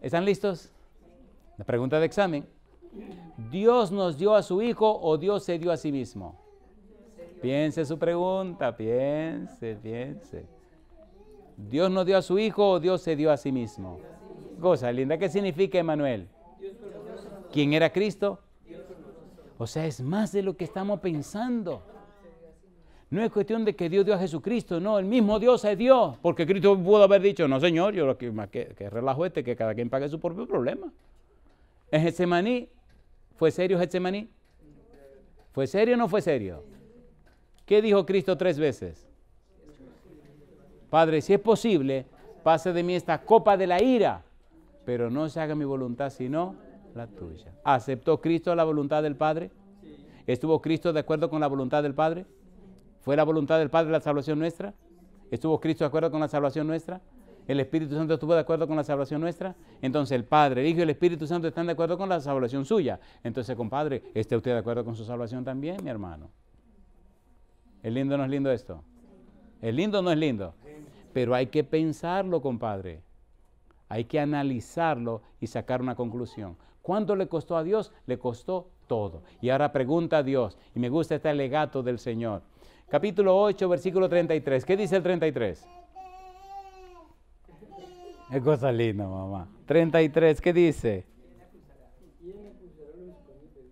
¿Están listos? La pregunta de examen. ¿Dios nos dio a su Hijo o Dios se dio a sí mismo? Piense su pregunta, piense, piense. ¿Dios nos dio a su Hijo o Dios se dio a sí mismo? Cosa linda, ¿qué significa Emanuel? ¿Quién era Cristo? O sea, es más de lo que estamos pensando. No es cuestión de que Dios dio a Jesucristo, no, el mismo Dios es Dios. Porque Cristo pudo haber dicho, no señor, yo lo que, que, que relajo este, que cada quien pague su propio problema. En Getsemaní, ¿fue serio Getsemaní? ¿Fue serio o no fue serio? ¿Qué dijo Cristo tres veces? Padre, si es posible, pase de mí esta copa de la ira, pero no se haga mi voluntad, sino la tuya. ¿Aceptó Cristo la voluntad del Padre? ¿Estuvo Cristo de acuerdo con la voluntad del Padre? ¿Fue la voluntad del Padre la salvación nuestra? ¿Estuvo Cristo de acuerdo con la salvación nuestra? ¿El Espíritu Santo estuvo de acuerdo con la salvación nuestra? Entonces el Padre, el Hijo y el Espíritu Santo están de acuerdo con la salvación suya. Entonces, compadre, ¿está usted de acuerdo con su salvación también, mi hermano? ¿Es lindo o no es lindo esto? ¿Es lindo o no es lindo? Pero hay que pensarlo, compadre. Hay que analizarlo y sacar una conclusión. ¿Cuánto le costó a Dios? Le costó todo. Y ahora pregunta a Dios, y me gusta este legato del Señor. Capítulo 8, versículo 33. ¿Qué dice el 33? Es cosa linda, mamá. 33, ¿qué dice?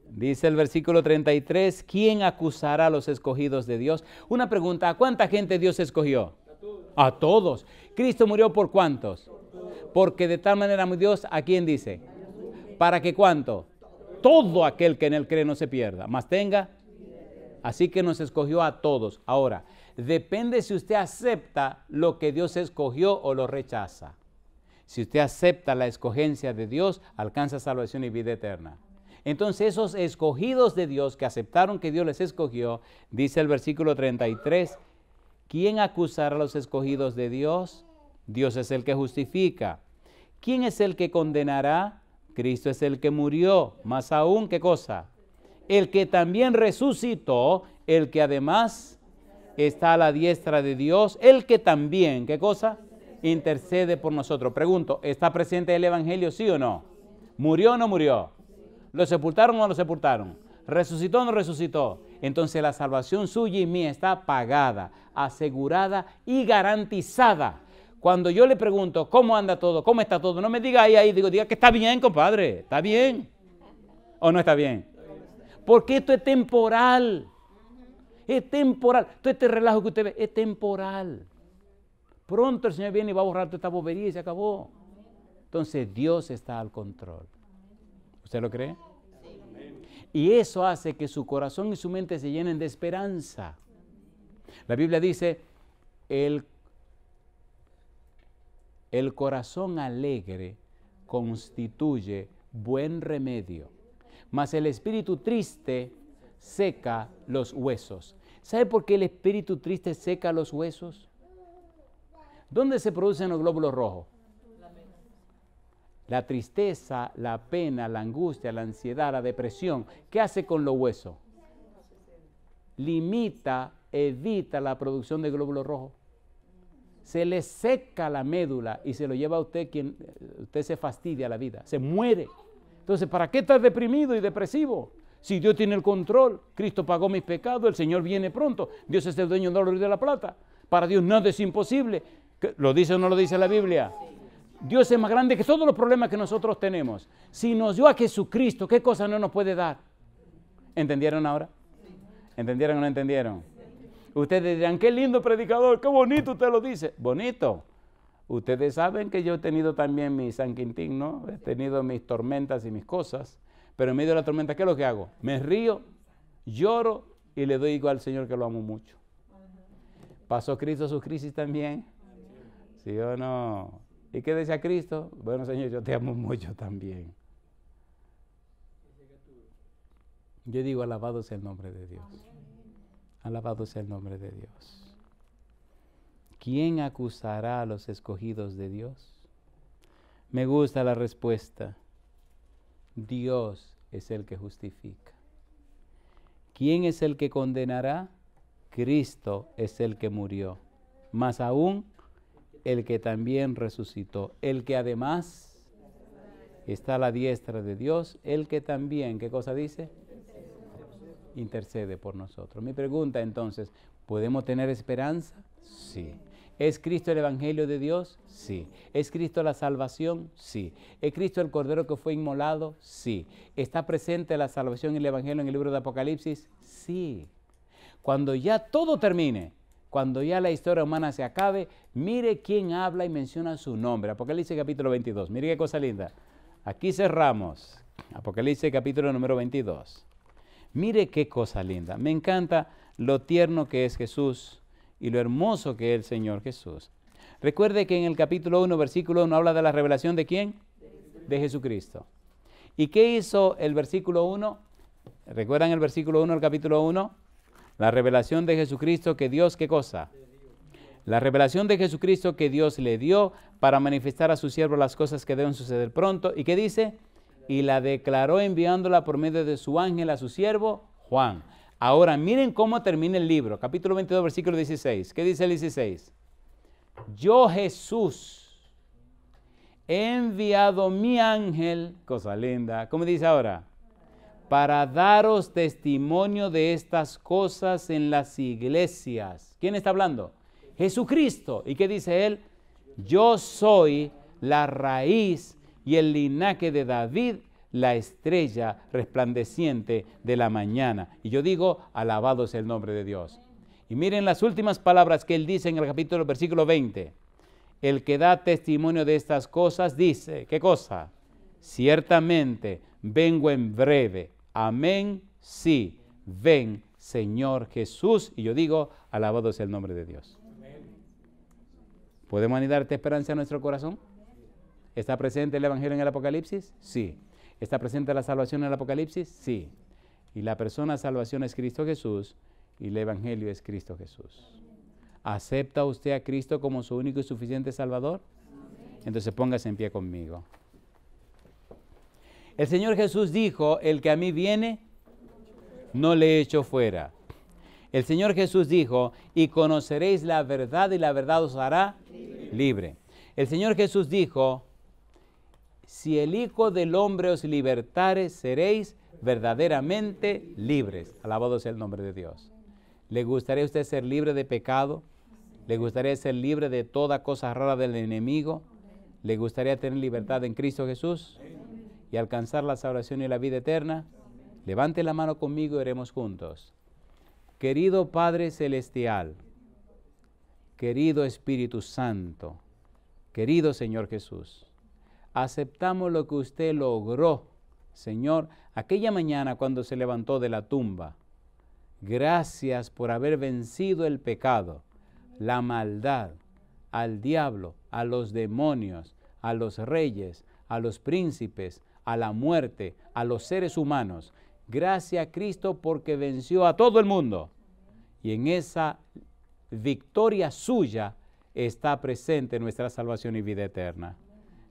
Dice el versículo 33, ¿quién acusará a los escogidos de Dios? Una pregunta, ¿a cuánta gente Dios escogió? A todos. ¿Cristo murió por cuántos? Porque de tal manera murió Dios, ¿a quién dice? para que cuánto? Todo aquel que en él cree no se pierda, más tenga. Así que nos escogió a todos. Ahora, depende si usted acepta lo que Dios escogió o lo rechaza. Si usted acepta la escogencia de Dios, alcanza salvación y vida eterna. Entonces esos escogidos de Dios que aceptaron que Dios les escogió, dice el versículo 33, ¿quién acusará a los escogidos de Dios? Dios es el que justifica. ¿Quién es el que condenará? Cristo es el que murió, más aún, ¿qué cosa? El que también resucitó, el que además está a la diestra de Dios, el que también, ¿qué cosa? Intercede por nosotros. Pregunto, ¿está presente el Evangelio, sí o no? ¿Murió o no murió? ¿Lo sepultaron o no lo sepultaron? ¿Resucitó o no resucitó? Entonces la salvación suya y mía está pagada, asegurada y garantizada cuando yo le pregunto, ¿cómo anda todo? ¿Cómo está todo? No me diga ahí, ahí, digo, diga que está bien, compadre, está bien. ¿O no está bien? Porque esto es temporal. Es temporal. Todo este relajo que usted ve es temporal. Pronto el Señor viene y va a borrar toda esta bobería y se acabó. Entonces Dios está al control. ¿Usted lo cree? Y eso hace que su corazón y su mente se llenen de esperanza. La Biblia dice, el el corazón alegre constituye buen remedio, mas el espíritu triste seca los huesos. ¿Sabe por qué el espíritu triste seca los huesos? ¿Dónde se producen los glóbulos rojos? La tristeza, la pena, la angustia, la ansiedad, la depresión, ¿qué hace con los huesos? Limita, evita la producción de glóbulos rojos se le seca la médula y se lo lleva a usted quien usted se fastidia la vida, se muere. Entonces, ¿para qué estar deprimido y depresivo? Si Dios tiene el control, Cristo pagó mis pecados, el Señor viene pronto, Dios es el dueño del oro y de la plata. Para Dios nada es imposible. ¿Lo dice o no lo dice la Biblia? Dios es más grande que todos los problemas que nosotros tenemos. Si nos dio a Jesucristo, ¿qué cosa no nos puede dar? ¿Entendieron ahora? ¿Entendieron o no entendieron? Ustedes dirán, qué lindo predicador, qué bonito usted lo dice. Bonito. Ustedes saben que yo he tenido también mi San Quintín, ¿no? He tenido mis tormentas y mis cosas. Pero en medio de la tormenta, ¿qué es lo que hago? Me río, lloro y le doy igual al Señor que lo amo mucho. ¿Pasó Cristo sus crisis también? ¿Sí o no? ¿Y qué decía Cristo? Bueno, Señor, yo te amo mucho también. Yo digo, alabado sea el nombre de Dios. Alabado sea el nombre de Dios. ¿Quién acusará a los escogidos de Dios? Me gusta la respuesta. Dios es el que justifica. ¿Quién es el que condenará? Cristo es el que murió. Más aún, el que también resucitó. El que además está a la diestra de Dios. El que también, ¿qué cosa dice? intercede por nosotros. Mi pregunta entonces, ¿podemos tener esperanza? Sí. ¿Es Cristo el Evangelio de Dios? Sí. ¿Es Cristo la salvación? Sí. ¿Es Cristo el Cordero que fue inmolado? Sí. ¿Está presente la salvación y el Evangelio en el libro de Apocalipsis? Sí. Cuando ya todo termine, cuando ya la historia humana se acabe, mire quién habla y menciona su nombre. Apocalipsis capítulo 22. Mire qué cosa linda. Aquí cerramos. Apocalipsis capítulo número 22. Mire qué cosa linda. Me encanta lo tierno que es Jesús y lo hermoso que es el Señor Jesús. Recuerde que en el capítulo 1, versículo 1 habla de la revelación de quién? De Jesucristo. ¿Y qué hizo el versículo 1? ¿Recuerdan el versículo 1 el capítulo 1? La revelación de Jesucristo que Dios, ¿qué cosa? La revelación de Jesucristo que Dios le dio para manifestar a su siervo las cosas que deben suceder pronto. ¿Y qué dice? y la declaró enviándola por medio de su ángel a su siervo Juan. Ahora miren cómo termina el libro, capítulo 22, versículo 16. ¿Qué dice el 16? Yo Jesús he enviado mi ángel, cosa linda, ¿cómo dice ahora? Para daros testimonio de estas cosas en las iglesias. ¿Quién está hablando? Jesucristo. ¿Y qué dice él? Yo soy la raíz y el linaje de David, la estrella resplandeciente de la mañana. Y yo digo, alabado es el nombre de Dios. Y miren las últimas palabras que él dice en el capítulo versículo 20. El que da testimonio de estas cosas dice, ¿qué cosa? Ciertamente vengo en breve. Amén, sí, ven Señor Jesús. Y yo digo, alabado es el nombre de Dios. Amén. ¿Podemos esperanza a nuestro corazón? ¿Está presente el Evangelio en el Apocalipsis? Sí. ¿Está presente la salvación en el Apocalipsis? Sí. Y la persona salvación es Cristo Jesús y el Evangelio es Cristo Jesús. ¿Acepta usted a Cristo como su único y suficiente Salvador? Entonces póngase en pie conmigo. El Señor Jesús dijo, el que a mí viene, no le echo fuera. El Señor Jesús dijo, y conoceréis la verdad y la verdad os hará libre. libre. El Señor Jesús dijo, si el Hijo del Hombre os libertare, seréis verdaderamente libres. Alabado sea el nombre de Dios. ¿Le gustaría a usted ser libre de pecado? ¿Le gustaría ser libre de toda cosa rara del enemigo? ¿Le gustaría tener libertad en Cristo Jesús y alcanzar la salvación y la vida eterna? Levante la mano conmigo y oremos juntos. Querido Padre Celestial, querido Espíritu Santo, querido Señor Jesús, aceptamos lo que usted logró, Señor, aquella mañana cuando se levantó de la tumba. Gracias por haber vencido el pecado, la maldad, al diablo, a los demonios, a los reyes, a los príncipes, a la muerte, a los seres humanos. Gracias a Cristo porque venció a todo el mundo. Y en esa victoria suya está presente nuestra salvación y vida eterna.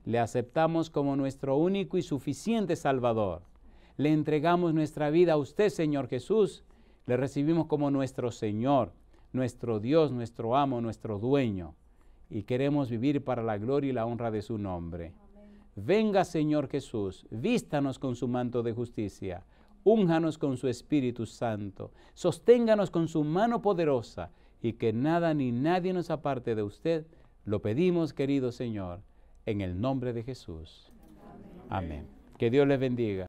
Le aceptamos como nuestro único y suficiente Salvador. Le entregamos nuestra vida a usted, Señor Jesús. Le recibimos como nuestro Señor, nuestro Dios, nuestro amo, nuestro dueño. Y queremos vivir para la gloria y la honra de su nombre. Venga, Señor Jesús, vístanos con su manto de justicia. Únjanos con su Espíritu Santo. Sosténganos con su mano poderosa y que nada ni nadie nos aparte de usted. Lo pedimos, querido Señor en el nombre de Jesús. Amén. Que Dios les bendiga.